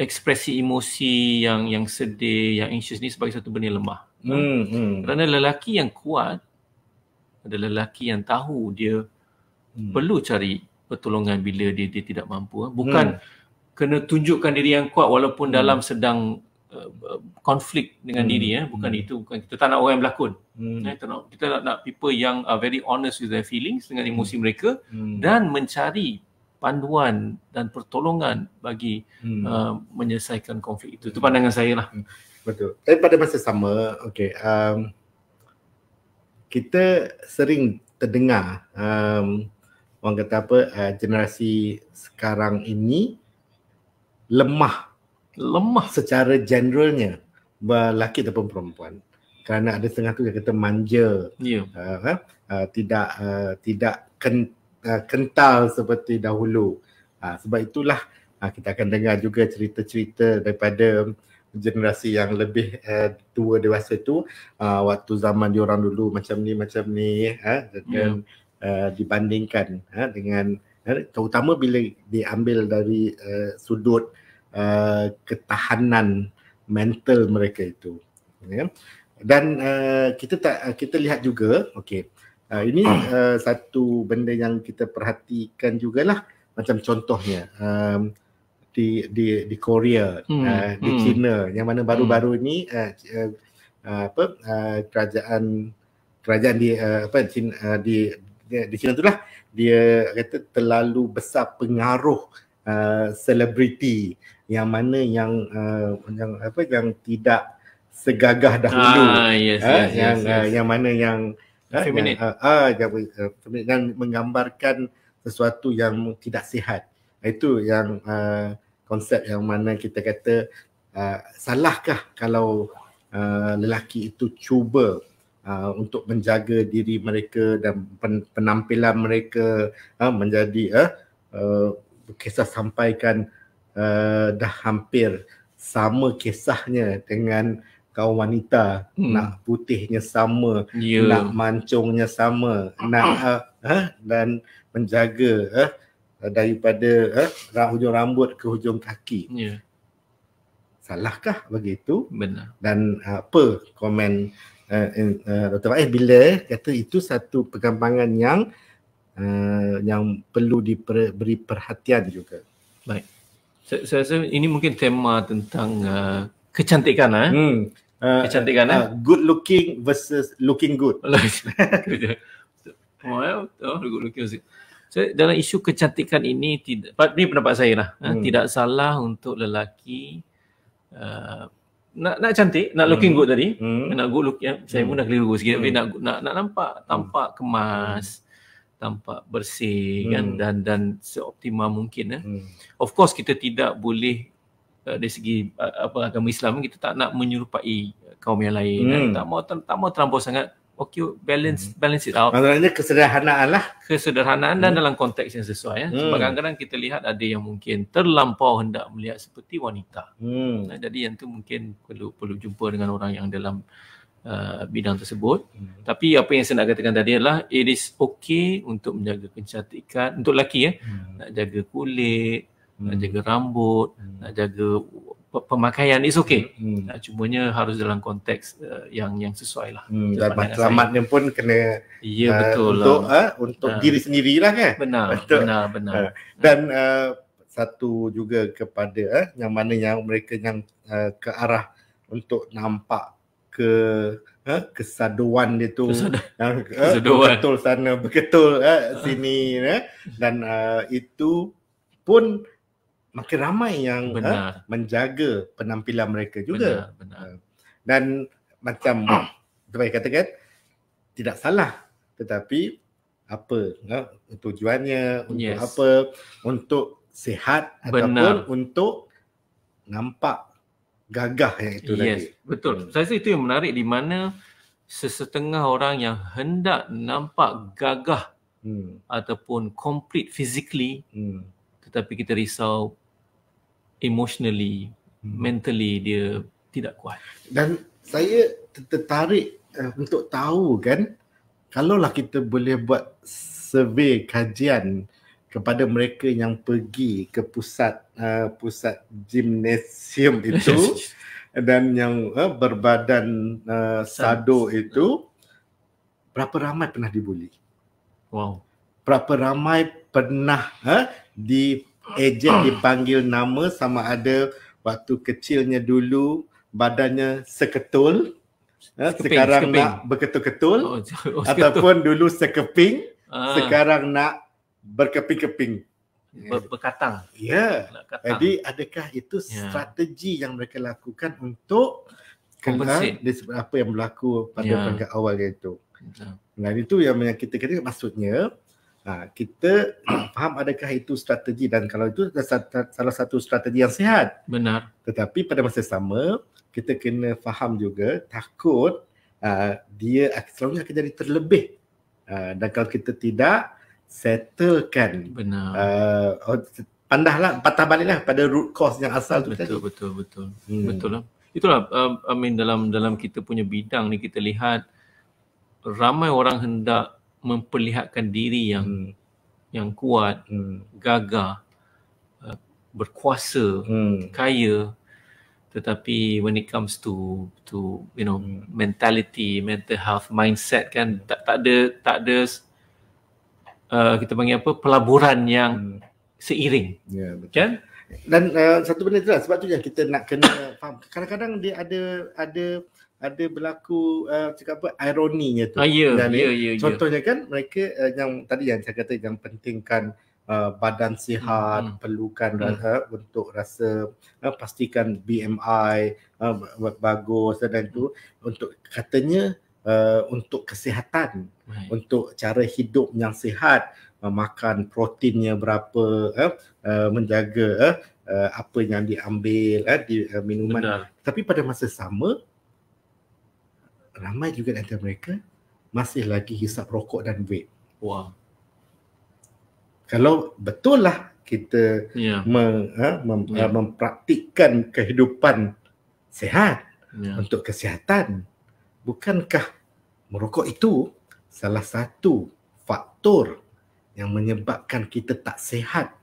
ekspresi emosi yang yang sedih, yang anxious ni sebagai satu benda lemah. Hmm. Hmm. Kerana lelaki yang kuat adalah lelaki yang tahu dia hmm. perlu cari pertolongan bila dia dia tidak mampu. Bukan hmm kena tunjukkan diri yang kuat walaupun hmm. dalam sedang uh, konflik dengan hmm. diri ya eh. bukan hmm. itu bukan kita tak nak orang yang berlakon hmm. Eh, kita nak kita nak, nak people yang are very honest with their feelings dengan hmm. emosi mereka hmm. dan mencari panduan dan pertolongan bagi hmm. uh, menyelesaikan konflik itu itu pandangan saya lah hmm. betul tapi pada masa sama okey um, kita sering terdengar um, orang kata apa uh, generasi sekarang ini lemah lemah secara generalnya lelaki ataupun perempuan kerana ada setengah tu yang kata manja yeah. Ya. uh, ha? ah, uh, tidak uh, tidak ken, uh, kental seperti dahulu uh, sebab itulah uh, kita akan dengar juga cerita-cerita daripada generasi yang lebih uh, tua dewasa tu uh, waktu zaman diorang dulu macam ni macam ni uh, dan yeah. Ya. uh, dibandingkan uh, dengan Ya, terutama bila diambil dari uh, sudut uh, ketahanan mental mereka itu ya dan uh, kita tak uh, kita lihat juga okay. uh, ini uh, satu benda yang kita perhatikan juga lah, macam contohnya um, di di di Korea hmm. uh, di hmm. China yang mana baru-baru hmm. uh, uh, uh, kerajaan kerajaan di uh, apa China, uh, di di China itulah dia kata terlalu besar pengaruh uh, selebriti uh, yang mana yang uh, yang apa yang tidak segagah dahulu ah, yes, uh, yes, yang yes, uh, yang mana yang eh, uh, ah jadi uh, menggambarkan sesuatu yang tidak sihat itu yang uh, konsep yang mana kita kata uh, salahkah kalau uh, lelaki itu cuba Uh, untuk menjaga diri mereka dan pen, penampilan mereka uh, menjadi uh, uh, kisah sampaikan uh, dah hampir sama kisahnya dengan kaum wanita hmm. nak putihnya sama yeah. nak mancungnya sama nak [COUGHS] uh, uh, dan menjaga uh, daripada uh, hujung rambut ke hujung kaki. Yeah. Salahkah begitu? Benar. Dan uh, apa komen uh, uh, Dr. Faiz bila eh, kata itu satu pergambangan yang uh, yang perlu diberi perhatian juga. Baik. Saya so, rasa so, so, ini mungkin tema tentang uh, kecantikan. Eh? Hmm. Uh, kecantikan. Uh, eh? Good looking versus looking good. So, [LAUGHS] oh, dalam isu kecantikan ini tidak ini pendapat saya lah hmm. tidak salah untuk lelaki uh, nak nak cantik, nak looking hmm. good tadi. Hmm. Nak good look ya. Saya pun dah hmm. keliru sikit hmm. tapi nak nak nak nampak tampak kan, hmm. kemas, tampak bersih hmm. kan dan dan seoptima mungkin ya. Hmm. Of course kita tidak boleh uh, dari segi uh, apa agama Islam kita tak nak menyerupai kaum yang lain ya. hmm. Tak mau tak, tak mau terlampau sangat okay balance hmm. balance it out. Maksudnya kesederhanaan lah. Kesederhanaan hmm. dan dalam konteks yang sesuai. Ya. Sebab hmm. kadang-kadang kita lihat ada yang mungkin terlampau hendak melihat seperti wanita. Hmm. Nah, jadi yang tu mungkin perlu perlu jumpa dengan orang yang dalam uh, bidang tersebut. Hmm. Tapi apa yang saya nak katakan tadi adalah it is okay untuk menjaga kecantikan untuk lelaki ya. Hmm. Nak jaga kulit, hmm. nak jaga rambut, hmm. nak jaga pemakaian is okay. Hmm. Nah, cumanya harus dalam konteks uh, yang yang sesuai lah. Hmm, dan matlamatnya pun kena ya, uh, betul lah. untuk, lah. uh, untuk uh, diri sendiri lah kan. Benar, [LAUGHS] betul. benar, benar. Uh, dan uh, satu juga kepada uh, yang mana yang mereka yang uh, ke arah untuk nampak ke uh, kesaduan dia tu. Kesaduan. Uh, [LAUGHS] kesaduan. Betul sana, betul uh, sini. Uh. Uh, dan uh, itu pun makin ramai yang ha, benar. menjaga penampilan mereka juga. Benar, benar. Ha. dan macam kata [COUGHS] katakan, tidak salah. Tetapi apa uh, tujuannya, untuk yes. apa, untuk sihat benar. ataupun untuk nampak gagah yang itu yes. tadi. Betul. Hmm. Saya rasa itu yang menarik di mana sesetengah orang yang hendak nampak gagah hmm. ataupun complete physically hmm tetapi kita risau emotionally hmm. mentally dia tidak kuat dan saya tertarik uh, untuk tahu kan kalaulah kita boleh buat survey kajian kepada mereka yang pergi ke pusat uh, pusat gimnasium [LAUGHS] itu dan yang uh, berbadan uh, sado itu berapa ramai pernah dibuli wow berapa ramai pernah uh, di ejek [COUGHS] dipanggil nama sama ada waktu kecilnya dulu badannya seketul eh, sekeping, sekarang sekeping. nak berketul-ketul oh, [LAUGHS] oh, ataupun dulu sekeping ah. sekarang nak berkeping-keping ya. berkatang. Ya. Yeah. Jadi adakah itu yeah. strategi yang mereka lakukan untuk kompensasi apa yang berlaku pada yeah. peringkat awal itu? Ya. Nah itu yang yang kita kata maksudnya Ha, kita [CLEARS THROAT] faham adakah itu strategi dan kalau itu salah satu strategi yang sihat. Benar. Tetapi pada masa sama kita kena faham juga takut uh, dia selalu akan jadi terlebih. Uh, dan kalau kita tidak settlekan. Benar. Uh, pandahlah patah baliklah pada root cause yang asal betul, tu tadi. Betul betul betul. Hmm. Betul lah. Itulah um, I mean dalam dalam kita punya bidang ni kita lihat ramai orang hendak memperlihatkan diri yang hmm. yang kuat, hmm. gagah, uh, berkuasa, hmm. kaya tetapi when it comes to to you know hmm. mentality, mental health, mindset kan tak tak ada tak ada uh, kita panggil apa pelaburan yang hmm. seiring. Ya yeah, betul. Kan? Dan uh, satu benda itulah sebab tu yang kita nak kena [COUGHS] faham kadang-kadang dia ada ada ada berlaku uh, cakap apa ironinya tu. Ah, ya, Dan ya, ya, ya, contohnya kan mereka uh, yang tadi yang saya kata yang pentingkan Uh, badan sihat hmm. perlukan hmm. Rasa, untuk rasa uh, pastikan BMI uh, bagus dan itu untuk katanya uh, untuk kesihatan right. untuk cara hidup yang sihat uh, makan proteinnya berapa uh, uh, menjaga uh, apa yang diambil uh, di uh, minuman Benar. tapi pada masa sama ramai juga antara mereka masih lagi hisap rokok dan vape. Wah. Wow. Kalau betul lah kita yeah. me, ha, mem, yeah. ha, mempraktikkan kehidupan sehat yeah. untuk kesihatan, bukankah merokok itu salah satu faktor yang menyebabkan kita tak sehat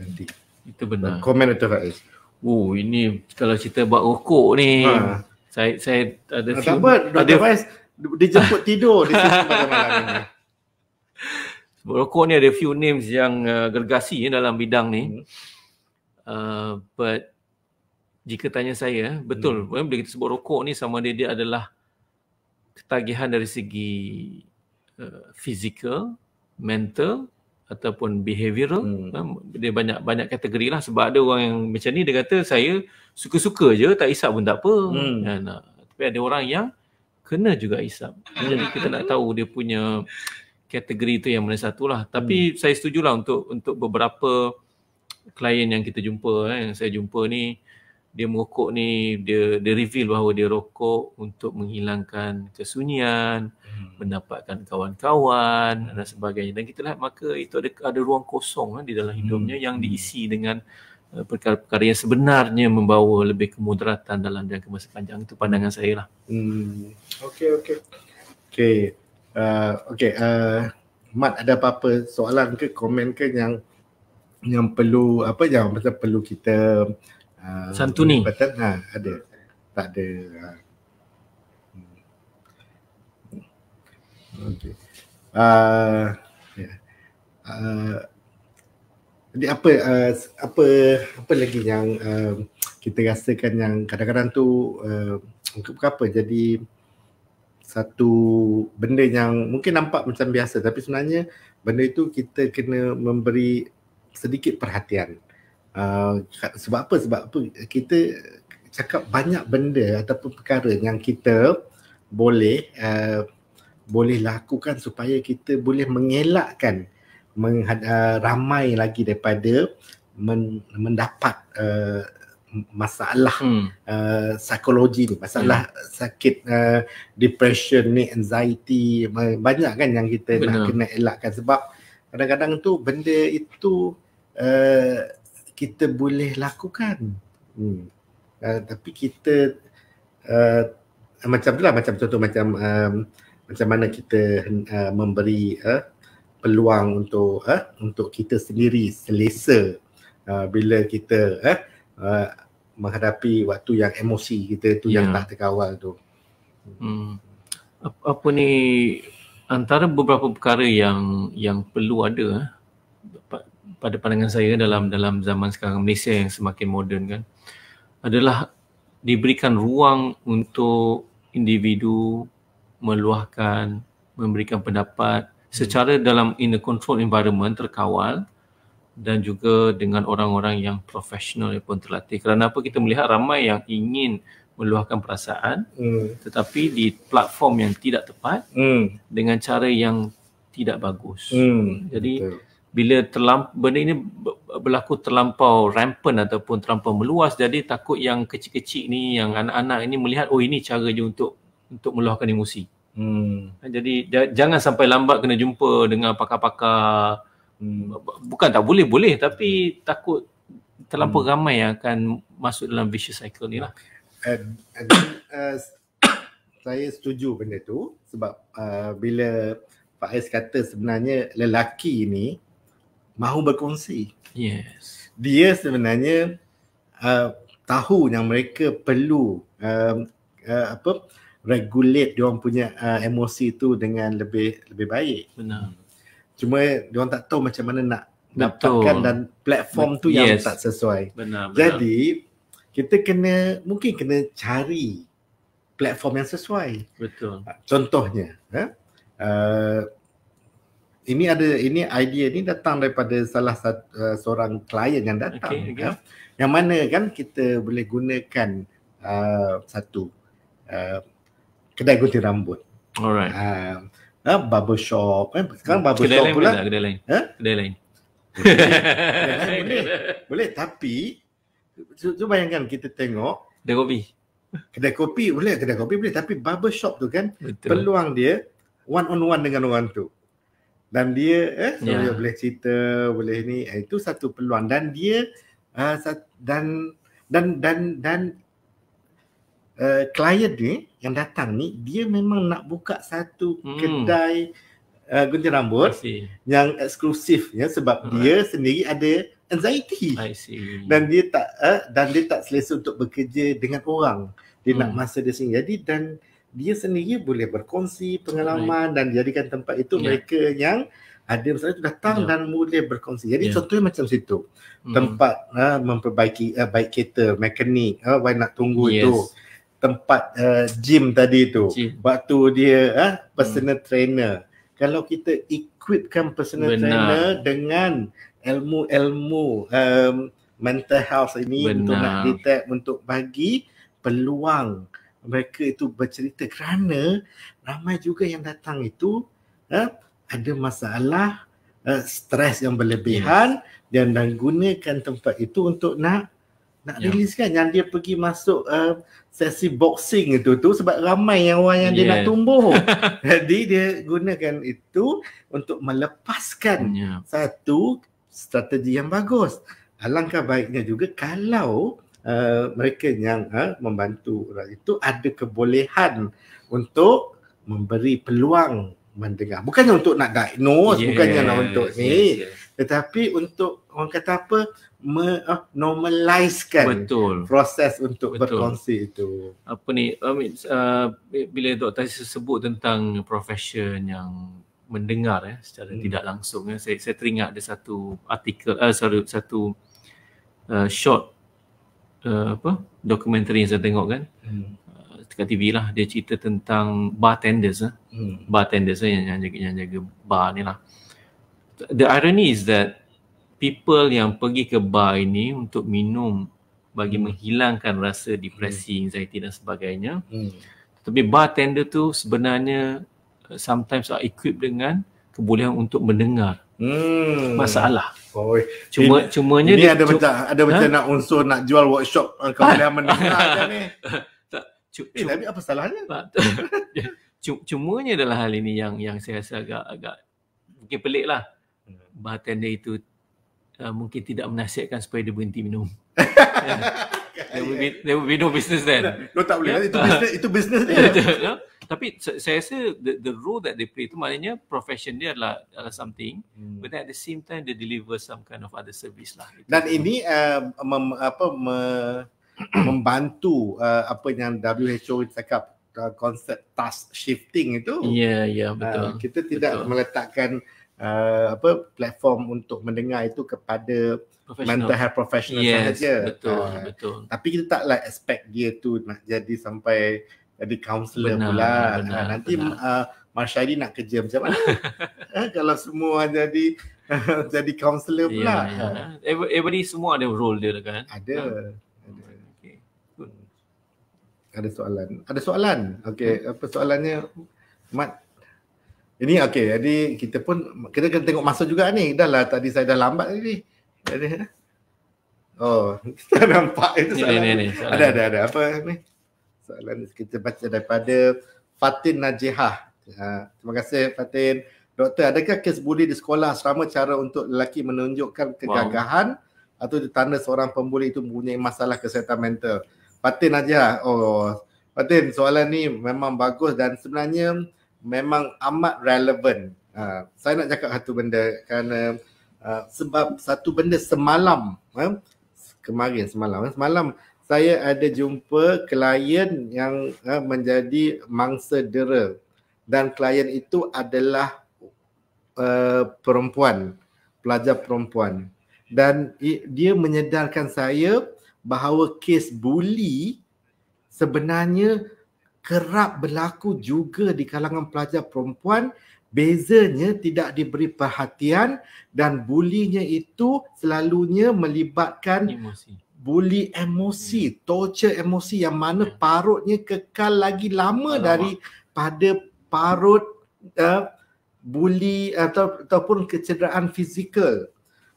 nanti? Itu benar. Komen itu Faiz. Oh ini kalau cerita buat rokok ni. Ha. Saya saya ada tak apa, Dr. dia jemput tidur di sini malam [LAUGHS] Rokok ni ada few names yang uh, gergasi ya, dalam bidang ni. Hmm. Uh, but jika tanya saya, eh, betul. Hmm. Eh, bila kita sebut rokok ni sama dia dia adalah ketagihan dari segi uh, physical, mental ataupun behavioral hmm. Eh, dia banyak banyak kategori lah sebab ada orang yang macam ni dia kata saya suka-suka je tak isap pun tak apa hmm. kan tapi ada orang yang kena juga isap jadi hmm. kita nak tahu dia punya kategori tu yang mana satu lah tapi hmm. saya lah untuk untuk beberapa klien yang kita jumpa eh, yang saya jumpa ni dia merokok ni dia dia reveal bahawa dia rokok untuk menghilangkan kesunyian Hmm. mendapatkan kawan-kawan hmm. dan sebagainya dan kita lihat maka itu ada ada ruang kosong kan, di dalam hmm. hidupnya hmm. yang diisi dengan uh, perkara-perkara yang sebenarnya membawa lebih kemudaratan dalam jangka masa panjang itu pandangan saya lah. Hmm. Okey okey. Okey. Uh, okey uh, Mat ada apa-apa soalan ke komen ke yang yang perlu apa yang perlu kita uh, santuni. Ha, ada. Tak ada. Uh, Okey. Uh, ah, yeah. Ya. uh, apa uh, apa apa lagi yang uh, kita rasakan yang kadang-kadang tu uh, bukan apa jadi satu benda yang mungkin nampak macam biasa tapi sebenarnya benda itu kita kena memberi sedikit perhatian. Uh, sebab apa? Sebab apa? Kita cakap banyak benda ataupun perkara yang kita boleh uh, boleh lakukan supaya kita boleh mengelakkan menghad- uh, ramai lagi daripada men- mendapat uh, masalah hmm. uh, psikologi ni masalah hmm. sakit uh, depression ni anxiety banyak kan yang kita Benar. nak kena elakkan sebab kadang-kadang tu benda itu uh, kita boleh lakukan hmm. uh, tapi kita uh, macam tu lah macam contoh macam uh, macam mana kita uh, memberi uh, peluang untuk uh, untuk kita sendiri selesa uh, bila kita uh, uh, menghadapi waktu yang emosi kita tu yeah. yang ya. tak terkawal tu. Hmm. Apa, apa ni antara beberapa perkara yang yang perlu ada eh, pada pandangan saya dalam dalam zaman sekarang Malaysia yang semakin moden kan adalah diberikan ruang untuk individu meluahkan, memberikan pendapat secara dalam in a control environment terkawal dan juga dengan orang-orang yang profesional pun terlatih. Kerana apa kita melihat ramai yang ingin meluahkan perasaan hmm. tetapi di platform yang tidak tepat hmm. dengan cara yang tidak bagus. Hmm. Jadi Betul. bila terlamp- benda ini berlaku terlampau rampant ataupun terlampau meluas jadi takut yang kecil-kecil ni yang anak-anak ini melihat oh ini cara je untuk untuk meluahkan emosi. Hmm. Jadi jangan sampai lambat kena jumpa dengan pakar-pakar. Hmm. Bukan tak boleh, boleh tapi takut terlalu hmm. ramai yang akan masuk dalam vicious cycle ni lah. And, and then, uh, [COUGHS] saya setuju benda tu sebab uh, bila Pak Hes kata sebenarnya lelaki ni mahu berkongsi. Yes. Dia sebenarnya uh, tahu yang mereka perlu uh, uh, apa regulate dia orang punya uh, emosi tu dengan lebih lebih baik. Benar. Cuma dia orang tak tahu macam mana nak dapatkan dan platform tu yes. yang tak sesuai. Benar, benar. Jadi kita kena mungkin kena cari platform yang sesuai. Betul. Ah, contohnya, ha? uh, ini ada ini idea ni datang daripada salah satu uh, seorang klien yang datang. Okay, okay. Ha? Yang mana kan kita boleh gunakan uh, satu uh, kedai gunting rambut. Alright. Ha, ha barber shop kan. Sekarang barber kedai shop lain pula. kedai lain. Ha? Kedai lain. Boleh. kedai boleh. boleh. tapi tu bayangkan kita tengok kedai kopi. Kedai kopi boleh, kedai kopi boleh tapi barber shop tu kan Betul. peluang dia one on one dengan orang tu. Dan dia eh so yeah. dia boleh cerita, boleh ni. Eh, itu satu peluang dan dia uh, dan dan dan dan klien eh, ni yang datang ni dia memang nak buka satu hmm. kedai uh, gunting rambut yang eksklusif ya sebab hmm. dia sendiri ada anxiety. Dan dia tak uh, dan dia tak selesa untuk bekerja dengan orang. Dia hmm. nak masa dia sendiri. Jadi dan dia sendiri boleh berkongsi pengalaman right. dan jadikan tempat itu yeah. mereka yang ada masalah itu datang yeah. dan boleh berkongsi. Jadi yeah. contohnya macam situ. Mm. Tempat uh, memperbaiki uh, baik kereta, mekanik, uh, why nak tunggu yes. itu tempat uh, gym tadi tu waktu dia uh, personal hmm. trainer kalau kita equipkan personal Benar. trainer dengan ilmu-ilmu um, mental health ini Benar. untuk nak detect untuk bagi peluang mereka itu bercerita kerana ramai juga yang datang itu uh, ada masalah uh, stres yang berlebihan yes. dan dan gunakan tempat itu untuk nak nak yeah. release kan yang dia pergi masuk uh, sesi boxing itu tu sebab ramai yang orang yang yeah. dia nak tumbuh. [LAUGHS] Jadi dia gunakan itu untuk melepaskan yeah. satu strategi yang bagus. Alangkah baiknya juga kalau uh, mereka yang uh, membantu orang itu ada kebolehan untuk memberi peluang mendengar. Bukannya untuk nak diagnose, yes. bukannya nak untuk ni. Yes. Tetapi untuk orang kata apa me, uh, ah, normalize Betul. proses untuk Betul. berkongsi itu. Apa ni, um, uh, bila Dr. Aziz sebut tentang profession yang mendengar eh, secara hmm. tidak langsung, eh, saya, saya teringat ada satu artikel, uh, sorry, satu uh, short uh, apa dokumentari yang saya tengok kan hmm. Uh, dekat TV lah dia cerita tentang bartenders eh. hmm. bartenders eh, yang, jaga, jaga bar ni lah the irony is that people yang pergi ke bar ini untuk minum bagi hmm. menghilangkan rasa depresi, hmm. anxiety dan sebagainya. Hmm. Tapi bartender tu sebenarnya uh, sometimes are equipped dengan kebolehan untuk mendengar hmm. masalah. Oh, eh. cuma ini, cumanya ini dia ada macam ada macam ha? nak unsur nak jual workshop uh, kebolehan mendengar ni. [LAUGHS] Tak, eh, tapi apa salahnya? [LAUGHS] Cuma cumanya adalah hal ini yang yang saya rasa agak agak mungkin peliklah. Hmm. Bartender itu Ah, mungkin tidak menasihatkan supaya dia berhenti minum. yeah. there, will be, there will be no business then. Kan? No, tak boleh. Yeah. Itu, business, itu business dia. [LAUGHS] no? Tapi saya rasa the, the role that they play itu maknanya profession dia adalah, adalah something hmm. but at the same time they deliver some kind of other service lah. Gitu. Dan ini uh, mem, apa me, [CLEARS THROAT] membantu uh, apa yang WHO cakap konsep eh, task shifting itu. Ya, yeah, ya, yeah, betul. Uh, kita tidak betul. meletakkan uh, apa platform untuk mendengar itu kepada mental health professional yes, sahaja. Betul, uh, betul. Tapi kita taklah like expect dia tu nak jadi sampai jadi counselor benar, pula. Ah, benar, uh, nanti uh, ah, Marshadi nak kerja macam mana? uh, [LAUGHS] kalau semua jadi [LAUGHS] jadi counselor ya, pula. Yeah, ya. yeah. Everybody semua ada role dia kan? Ada. Ha. ada. Ada soalan. Ada soalan. Okey, hmm. apa soalannya? Mat ini okey, jadi kita pun kita kena tengok masa juga ni. Dah lah tadi saya dah lambat tadi. Jadi ha? Oh, kita [LAUGHS] nampak itu salah. Ini, ini, ada, ada, ada. Apa ni? Soalan kita baca daripada Fatin Najihah. Ha, terima kasih Fatin. Doktor, adakah kes buli di sekolah asrama cara untuk lelaki menunjukkan kegagahan wow. atau tanda seorang pembuli itu mempunyai masalah kesihatan mental? Fatin Najihah. Oh, Fatin, soalan ni memang bagus dan sebenarnya memang amat relevan. Uh, ha, saya nak cakap satu benda kerana uh, sebab satu benda semalam, eh, kemarin semalam, eh, semalam saya ada jumpa klien yang eh, menjadi mangsa dera dan klien itu adalah uh, perempuan, pelajar perempuan dan dia menyedarkan saya bahawa kes buli sebenarnya kerap berlaku juga di kalangan pelajar perempuan bezanya tidak diberi perhatian dan bulinya itu selalunya melibatkan emosi. buli emosi hmm. torture emosi yang mana hmm. parutnya kekal lagi lama Alamak. pada parut uh, buli atau, ataupun kecederaan fizikal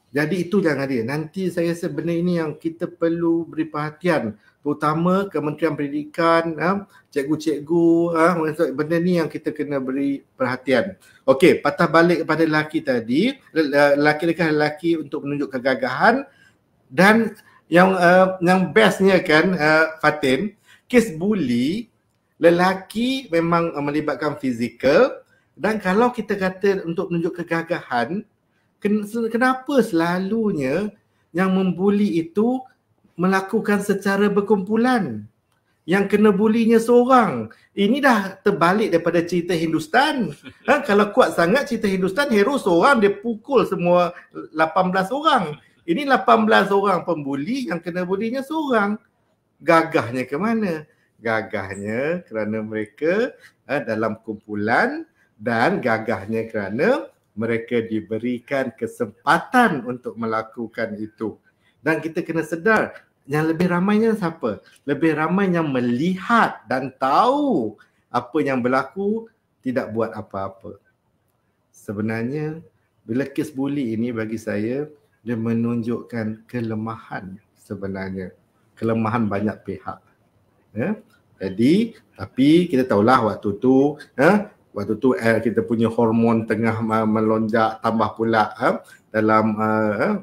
jadi itu jangan ada nanti saya rasa benda ini yang kita perlu beri perhatian terutama Kementerian Pendidikan, uh, cikgu-cikgu, uh, benda ni yang kita kena beri perhatian. Okey, patah balik kepada lelaki tadi, lelaki dekat lelaki untuk menunjuk kegagahan dan yang uh, yang bestnya kan uh, Fatin, kes buli lelaki memang melibatkan fizikal dan kalau kita kata untuk menunjuk kegagahan ken kenapa selalunya yang membuli itu melakukan secara berkumpulan yang kena bulinya seorang ini dah terbalik daripada cerita Hindustan [LAUGHS] ha, kalau kuat sangat cerita Hindustan hero seorang dia pukul semua 18 orang ini 18 orang pembuli yang kena bulinya seorang gagahnya ke mana gagahnya kerana mereka ha, dalam kumpulan dan gagahnya kerana mereka diberikan kesempatan untuk melakukan itu dan kita kena sedar yang lebih ramainya siapa? Lebih ramai yang melihat dan tahu apa yang berlaku tidak buat apa-apa. Sebenarnya bila kes buli ini bagi saya dia menunjukkan kelemahan sebenarnya. Kelemahan banyak pihak. Ya? Jadi tapi kita tahulah waktu tu eh, waktu tu eh, kita punya hormon tengah melonjak tambah pula eh, dalam uh,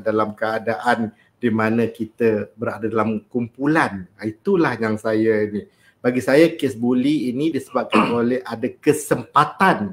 dalam keadaan di mana kita berada dalam kumpulan ah, itulah yang saya ni bagi saya kes buli ini disebabkan [COUGHS] oleh ada kesempatan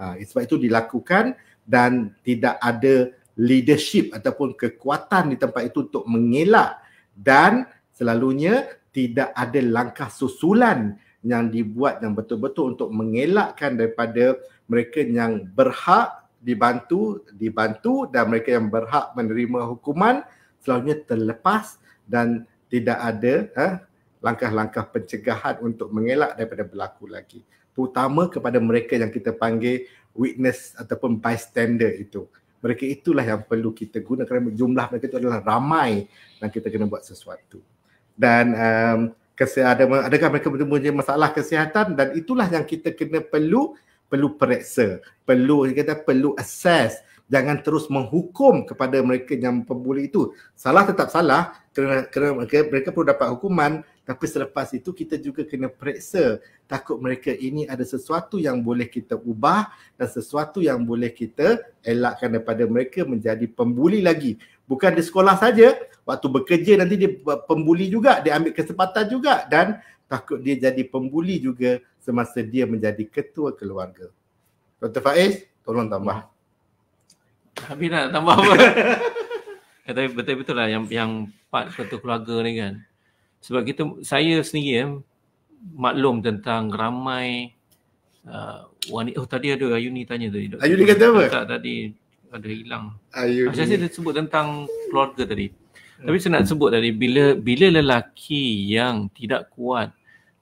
uh, sebab itu dilakukan dan tidak ada leadership ataupun kekuatan di tempat itu untuk mengelak dan selalunya tidak ada langkah susulan yang dibuat yang betul-betul untuk mengelakkan daripada mereka yang berhak dibantu dibantu dan mereka yang berhak menerima hukuman selalunya terlepas dan tidak ada eh, langkah-langkah pencegahan untuk mengelak daripada berlaku lagi terutama kepada mereka yang kita panggil witness ataupun bystander itu mereka itulah yang perlu kita guna kerana jumlah mereka itu adalah ramai dan kita kena buat sesuatu dan um, ada adakah mereka mempunyai masalah kesihatan dan itulah yang kita kena perlu perlu periksa perlu kita perlu assess jangan terus menghukum kepada mereka yang pembuli itu salah tetap salah kerana kerana mereka, mereka perlu dapat hukuman tapi selepas itu kita juga kena periksa takut mereka ini ada sesuatu yang boleh kita ubah dan sesuatu yang boleh kita elakkan daripada mereka menjadi pembuli lagi bukan di sekolah saja waktu bekerja nanti dia pembuli juga dia ambil kesempatan juga dan takut dia jadi pembuli juga semasa dia menjadi ketua keluarga Dr. Faiz tolong tambah tapi nak tambah apa ya, [LAUGHS] tapi betul-betul lah yang, yang part ketua keluarga ni kan sebab kita saya sendiri ya, maklum tentang ramai uh, wanita oh tadi ada Ayuni tanya tadi Ayuni kata apa? Tak, tadi ada hilang. Ayu ah, Macam saya dah sebut tentang keluarga tadi. Hmm. Tapi saya nak sebut dari bila bila lelaki yang tidak kuat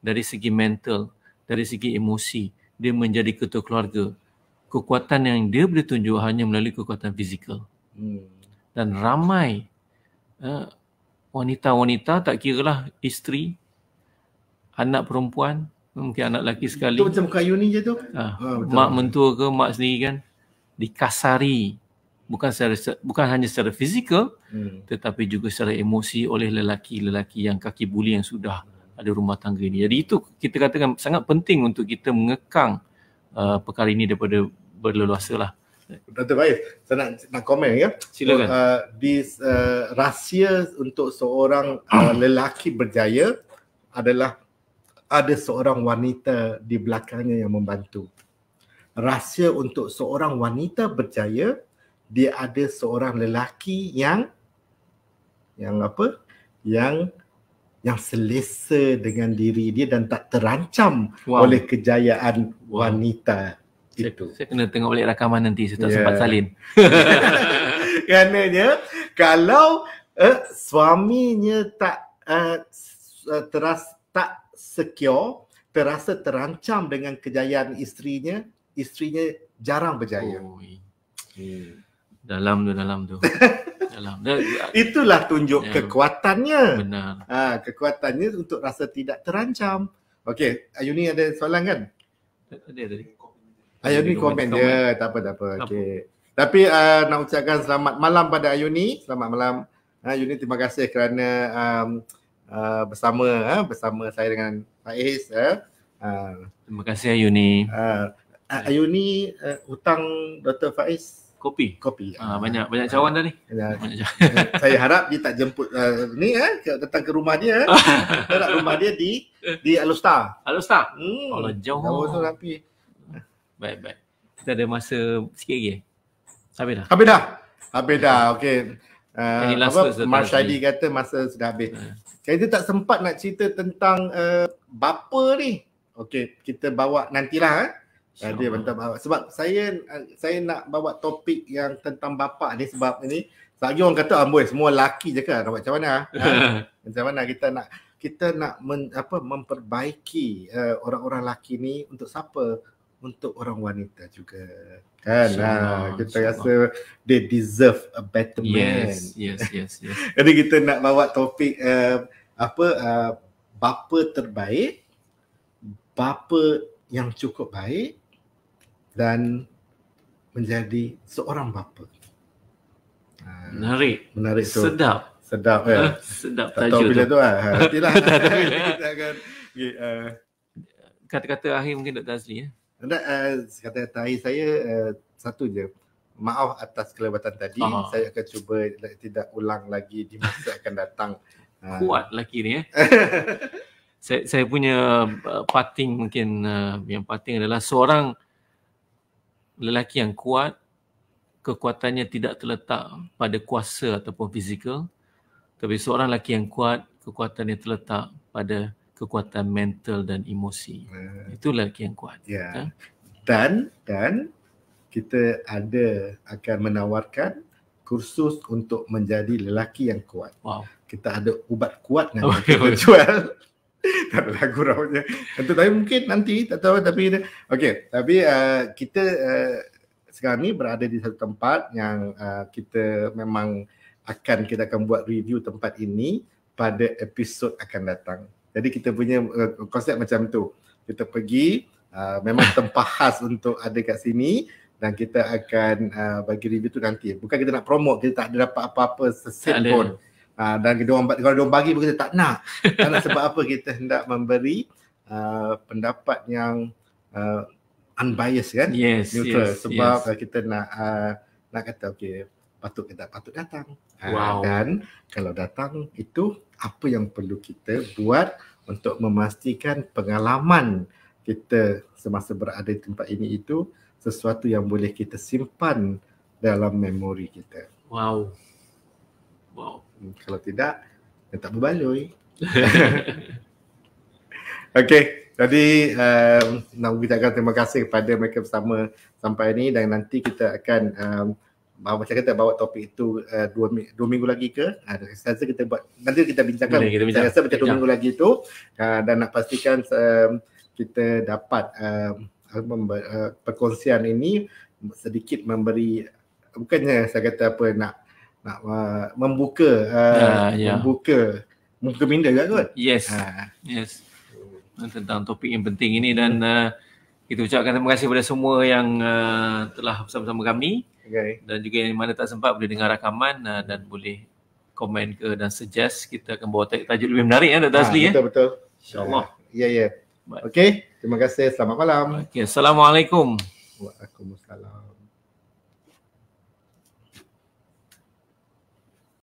dari segi mental, dari segi emosi, dia menjadi ketua keluarga. Kekuatan yang dia boleh tunjuk hanya melalui kekuatan fizikal. Hmm. Dan ramai uh, wanita-wanita tak kira lah isteri, anak perempuan, mungkin anak lelaki sekali. Itu macam kayu ni je tu. Uh, ha, mak mentua ke mak sendiri kan dikasari bukan secara bukan hanya secara fizikal hmm. tetapi juga secara emosi oleh lelaki-lelaki yang kaki buli yang sudah ada rumah tangga ini. Jadi itu kita katakan sangat penting untuk kita mengekang uh, perkara ini daripada berleluasa lah. Dato' Faiz, saya nak, nak komen ya. Silakan. So, uh, this, uh, rahsia untuk seorang uh, [COUGHS] lelaki berjaya adalah ada seorang wanita di belakangnya yang membantu rahsia untuk seorang wanita berjaya dia ada seorang lelaki yang yang apa yang yang selesa dengan diri dia dan tak terancam wow. oleh kejayaan wow. wanita itu. Saya, saya kena tengok balik rakaman nanti saya tak yeah. sempat salin. [LAUGHS] Karena kalau uh, suaminya tak uh, teras tak secure, terasa terancam dengan kejayaan isterinya, isterinya jarang berjaya. Oh, dalam tu, dalam tu. [LAUGHS] dalam. Itulah tunjuk yeah. kekuatannya. Benar. Ha, kekuatannya untuk rasa tidak terancam. Okey, Ayuni ada soalan kan? Ada tadi. Ayuni komen, komen dia. Komen. Tak apa, tak apa. apa. Okey. Tapi uh, nak ucapkan selamat malam pada Ayuni. Selamat malam. Ha, Ayuni, terima kasih kerana um, uh, bersama uh, bersama saya dengan Faiz. Uh. Uh, terima kasih Ayuni. Uh, Uh, ah, Ayu ni uh, eh, hutang Dr. Faiz kopi. Kopi. Ah uh, banyak banyak cawan uh, dah ni. Ya. Banyak. Cawan. Eh, saya harap dia tak jemput uh, ni eh ke, datang ke rumah dia. Datang [LAUGHS] rumah dia di di Alusta Alusta Hmm. Allah jauh. Jauh tu tapi. Baik baik. Kita ada masa sikit lagi. Habis dah. Habis dah. Habis dah. Okey. Uh, apa Mas Hadi kata masa sudah habis. Hmm. Saya uh. tak sempat nak cerita tentang uh, bapa ni. Okey, kita bawa nantilah eh. InsyaAllah. Dia bantah bapa Sebab saya saya nak bawa topik yang tentang bapa ni sebab ni lagi orang kata amboi ah, semua laki je kan macam mana? ha? [LAUGHS] Macam mana kita nak kita nak men, apa memperbaiki uh, orang-orang laki ni untuk siapa? Untuk orang wanita juga. Kan? Ha, kita rasa they deserve a better man. Yes, yes, yes, yes. [LAUGHS] Jadi kita nak bawa topik uh, apa uh, bapa terbaik bapa yang cukup baik dan menjadi seorang bapa. Ah, menarik. Menarik tu. Sedap. Sedap ya. Eh, sedap tajuk tu. Ah. Ha, lah. [LAUGHS] Tak tahu bila tu lah. Nantilah. Tak Kata-kata akhir mungkin Dr. Azli. Ya? Anda, eh, kata-kata akhir saya eh, satu je. Maaf atas kelewatan tadi. Saya akan cuba tidak ulang lagi di masa akan datang. [LAUGHS] Kuat lagi ni ya. [LAUGHS] saya, punya uh, parting mungkin yang parting adalah seorang lelaki yang kuat kekuatannya tidak terletak pada kuasa ataupun fizikal tapi seorang lelaki yang kuat kekuatannya terletak pada kekuatan mental dan emosi uh, itu lelaki yang kuat yeah. ha? dan dan kita ada akan menawarkan kursus untuk menjadi lelaki yang kuat wow kita ada ubat kuat yang [LAUGHS] okay, kita okay. jual [LAUGHS] tak ada gurau-nya. Tentu tapi mungkin nanti tak tahu tapi okey tapi uh, kita uh, sekarang ni berada di satu tempat yang uh, kita memang akan kita akan buat review tempat ini pada episod akan datang. Jadi kita punya uh, konsep macam tu. Kita pergi uh, memang [LAUGHS] tempat khas untuk ada kat sini dan kita akan uh, bagi review tu nanti. Bukan kita nak promote kita tak ada dapat apa-apa seset pun. Ada. Ah, dan kedua orang kalau dia bagi kita tak nak. Tak nak sebab apa kita hendak memberi uh, pendapat yang uh, unbiased kan? Yes, neutral yes, sebab yes. kita nak uh, nak kata okey patut kita patut datang. Wow. Uh, dan kalau datang itu apa yang perlu kita buat untuk memastikan pengalaman kita semasa berada di tempat ini itu sesuatu yang boleh kita simpan dalam memori kita. Wow. Wow. Kalau tidak, dia tak berbaloi. [LAUGHS] Okey, jadi um, nak ucapkan terima kasih kepada mereka bersama sampai ini dan nanti kita akan um, macam kita bawa topik itu uh, dua, dua minggu lagi ke? Uh, saya rasa kita buat, nanti kita bincangkan. kita bincang. Saya rasa macam dua minggu lagi itu uh, ah, dan nak pastikan um, kita dapat uh, uh, perkongsian ini sedikit memberi bukannya saya kata apa nak nak uh, membuka uh, uh, ah, yeah. membuka muka minda juga kot. Yes. Ha. Yes. Tentang topik yang penting ini dan uh, kita ucapkan terima kasih kepada semua yang uh, telah bersama-sama kami okay. dan juga yang mana tak sempat boleh dengar rakaman uh, dan boleh komen ke dan suggest kita akan bawa tajuk lebih menarik ya Dr. Ha, ah, Azli. Eh. Betul, ya. betul. InsyaAllah. Ya, ya. ya. Okay. Terima kasih. Selamat malam. Okay. Assalamualaikum. Waalaikumsalam.